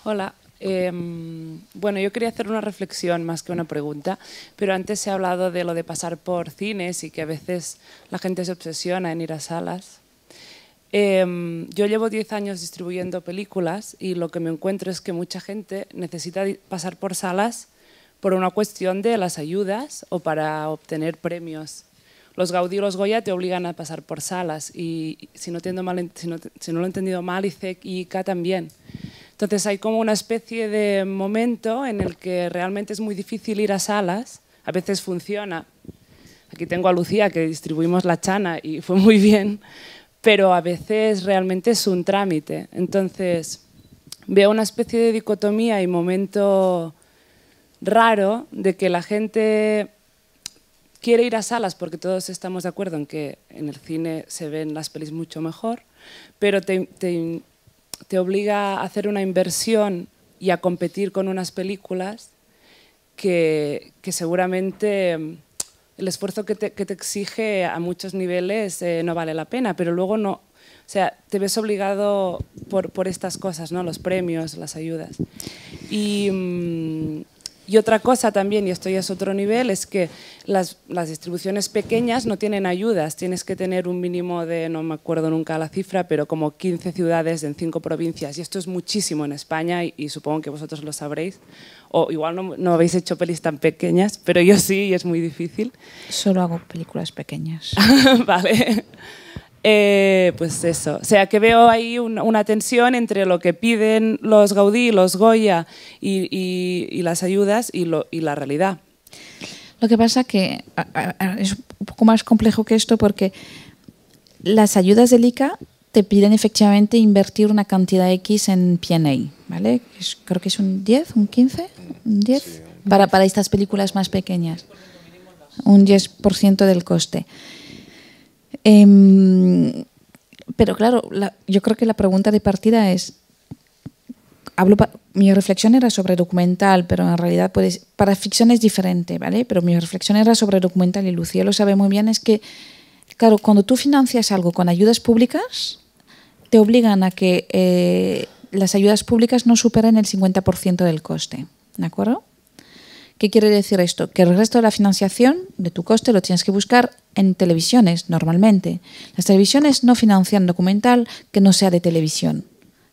Hola, em, bueno, yo quería hacer una reflexión más que una pregunta, pero antes se ha hablado de lo de pasar por cines y que a veces la gente se obsesiona en ir a salas. Em, yo llevo 10 años distribuyendo películas y lo que me encuentro es que mucha gente necesita pasar por salas por una cuestión de las ayudas o para obtener premios los Gaudí y los Goya te obligan a pasar por salas y si no, mal, si no, lo he entendido mal, Izek y Ica también. Entonces hay como una especie de momento en el que realmente es muy difícil ir a salas, a veces funciona. Aquí tengo a Lucía que distribuimos la chana y fue muy bien, pero a veces realmente es un trámite. Entonces veo una especie de dicotomía y momento raro de que la gente quiere ir a salas porque todos estamos de acuerdo en que en el cine se ven las pelis mucho mejor, pero te, te, te obliga a hacer una inversión y a competir con unas películas que, que seguramente mm, el esfuerzo que te, que te, exige a muchos niveles eh, no vale la pena, pero luego no, o sea, te ves obligado por, por, estas cosas, ¿no? Los premios, las ayudas. Y, mm, y otra cosa también, y esto ya es otro nivel, es que las, distribuciones pequeñas no tienen ayudas. Tienes que tener un mínimo de, no me acuerdo nunca la cifra, pero como 15 ciudades en 5 provincias. Y esto es muchísimo en España y, supongo que vosotros lo sabréis. O igual no, no, habéis hecho pelis tan pequeñas, pero yo sí y es muy difícil. Solo hago películas pequeñas. vale. Eh, pues eso, o sea que veo ahí una tensión entre lo que piden los Gaudí, los Goya y, las ayudas y, y la realidad. Lo que pasa que es un poco más complejo que esto porque las ayudas del ICA te piden efectivamente invertir una cantidad X en P&A, ¿vale? creo que es un 10, un 15, un 10, para, para estas películas más pequeñas. Un 10% del coste. Em, pero claro, yo creo que la pregunta de partida es, hablo mi reflexión era sobre documental, pero en realidad para ficción es diferente, ¿vale? Pero mi reflexión era sobre documental y Lucía lo sabe muy bien, es que, claro, cuando tú financias algo con ayudas públicas, te obligan a que eh, las ayudas públicas no superen el 50% del coste, ¿de acuerdo? ¿Qué quiere decir esto? Que el resto de la financiación de tu coste lo tienes que buscar en televisiones normalmente. Las televisiones no financian documental que no sea de televisión.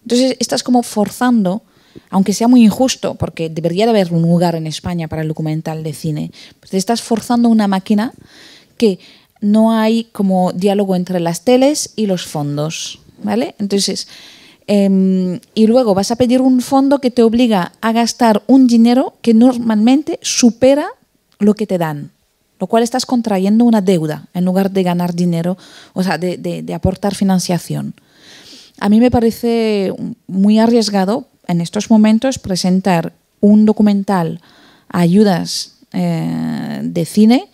Entonces estás como forzando, aunque sea muy injusto, porque debería de haber un lugar en España para el documental de cine, te pues estás forzando una máquina que no hay como diálogo entre las teles y los fondos. ¿Vale? Entonces Em, y luego vas a pedir un fondo que te obliga a gastar un dinero que normalmente supera lo que te dan, lo cual estás contrayendo una deuda en lugar de ganar dinero, o sea, de, aportar financiación. A mí me parece muy arriesgado en estos momentos presentar un documental ayudas eh, de cine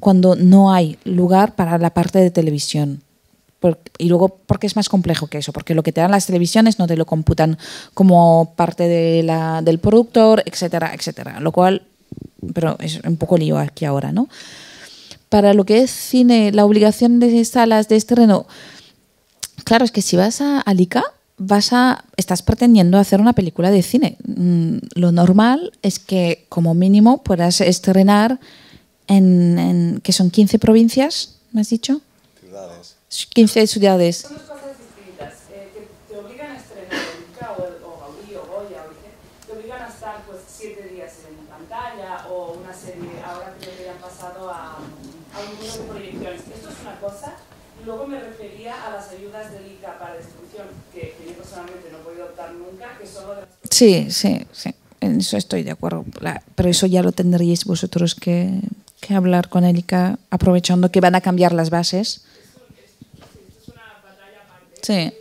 cuando no hay lugar para la parte de televisión y luego, porque es más complejo que eso, porque lo que te dan las televisiones no te lo computan como parte de del productor, etcétera, etcétera. Lo cual, pero es un poco lío aquí ahora, ¿no? Para lo que es cine, la obligación de salas de estreno, claro, es que si vas a Alica, vas a estás pretendiendo hacer una película de cine. Mm, lo normal es que como mínimo puedas estrenar en, en que son 15 provincias, ¿me has dicho? 15 ciudades. Son dos cosas distintas. Eh, te, te, obligan a estrenar Luca o, o Gaudí o Goya, o, te obligan a estar pues, siete días en pantalla o una serie, ahora creo que ya han pasado a, a un número de proyecciones. Esto es una cosa. Luego me refería a las ayudas del ICA para destrucción, que, que yo personalmente no he podido optar nunca, que Sí, sí, sí. En eso estoy de acuerdo. Pero eso ya lo tendríais vosotros que, que hablar con el ICA, aprovechando que van a cambiar las bases. Sí. Eh,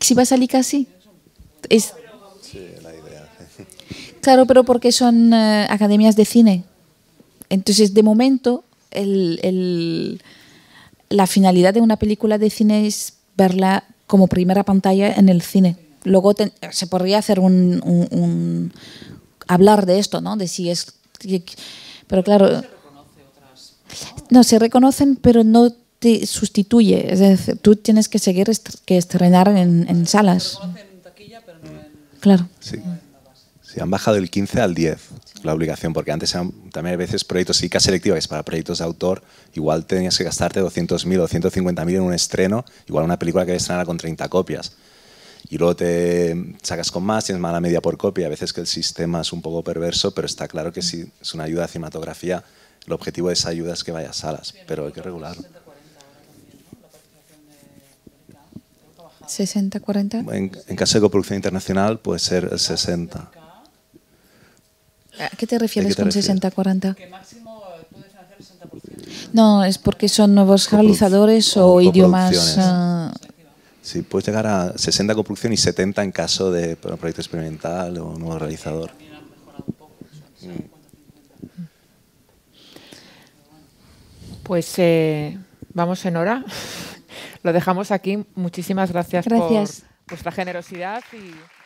si va a salir casi. Sí, la idea. Claro, pero porque son eh, academias de cine. Entonces, de momento, el, el, la finalidad de una película de cine es verla como primera pantalla en el cine. Luego se podría hacer un, un, un, hablar de esto, ¿no? De si es pero claro no, se reconocen, pero no te sustituye. Es tú tienes que seguir que estrenar en, salas. Claro. Sí. han bajado del 15 al 10 la obligación, porque antes también a veces proyectos, y casi selectiva, es para proyectos de autor, igual tenías que gastarte 200.000 o 150.000 en un estreno, igual una película que estrenara con 30 copias. Y luego te sacas con más, tienes mala media por copia. A veces que el sistema es un poco perverso, pero está claro que sí, es una ayuda a cinematografía el objetivo de esa ayuda es que vaya a salas, pero hay que regularlo. 60-40. En, caso de coproducción internacional puede ser 60. ¿A qué te refieres con 60-40? máximo eh, puedes hacer 60%. No, es porque son nuevos realizadores o idiomas. Ah. Sí, puedes llegar a 60 coproducción y 70 en caso de proyecto experimental o nuevo realizador. sí. Mm. Pues eh, vamos en hora. Lo dejamos aquí. Muchísimas gracias, por vuestra generosidad y.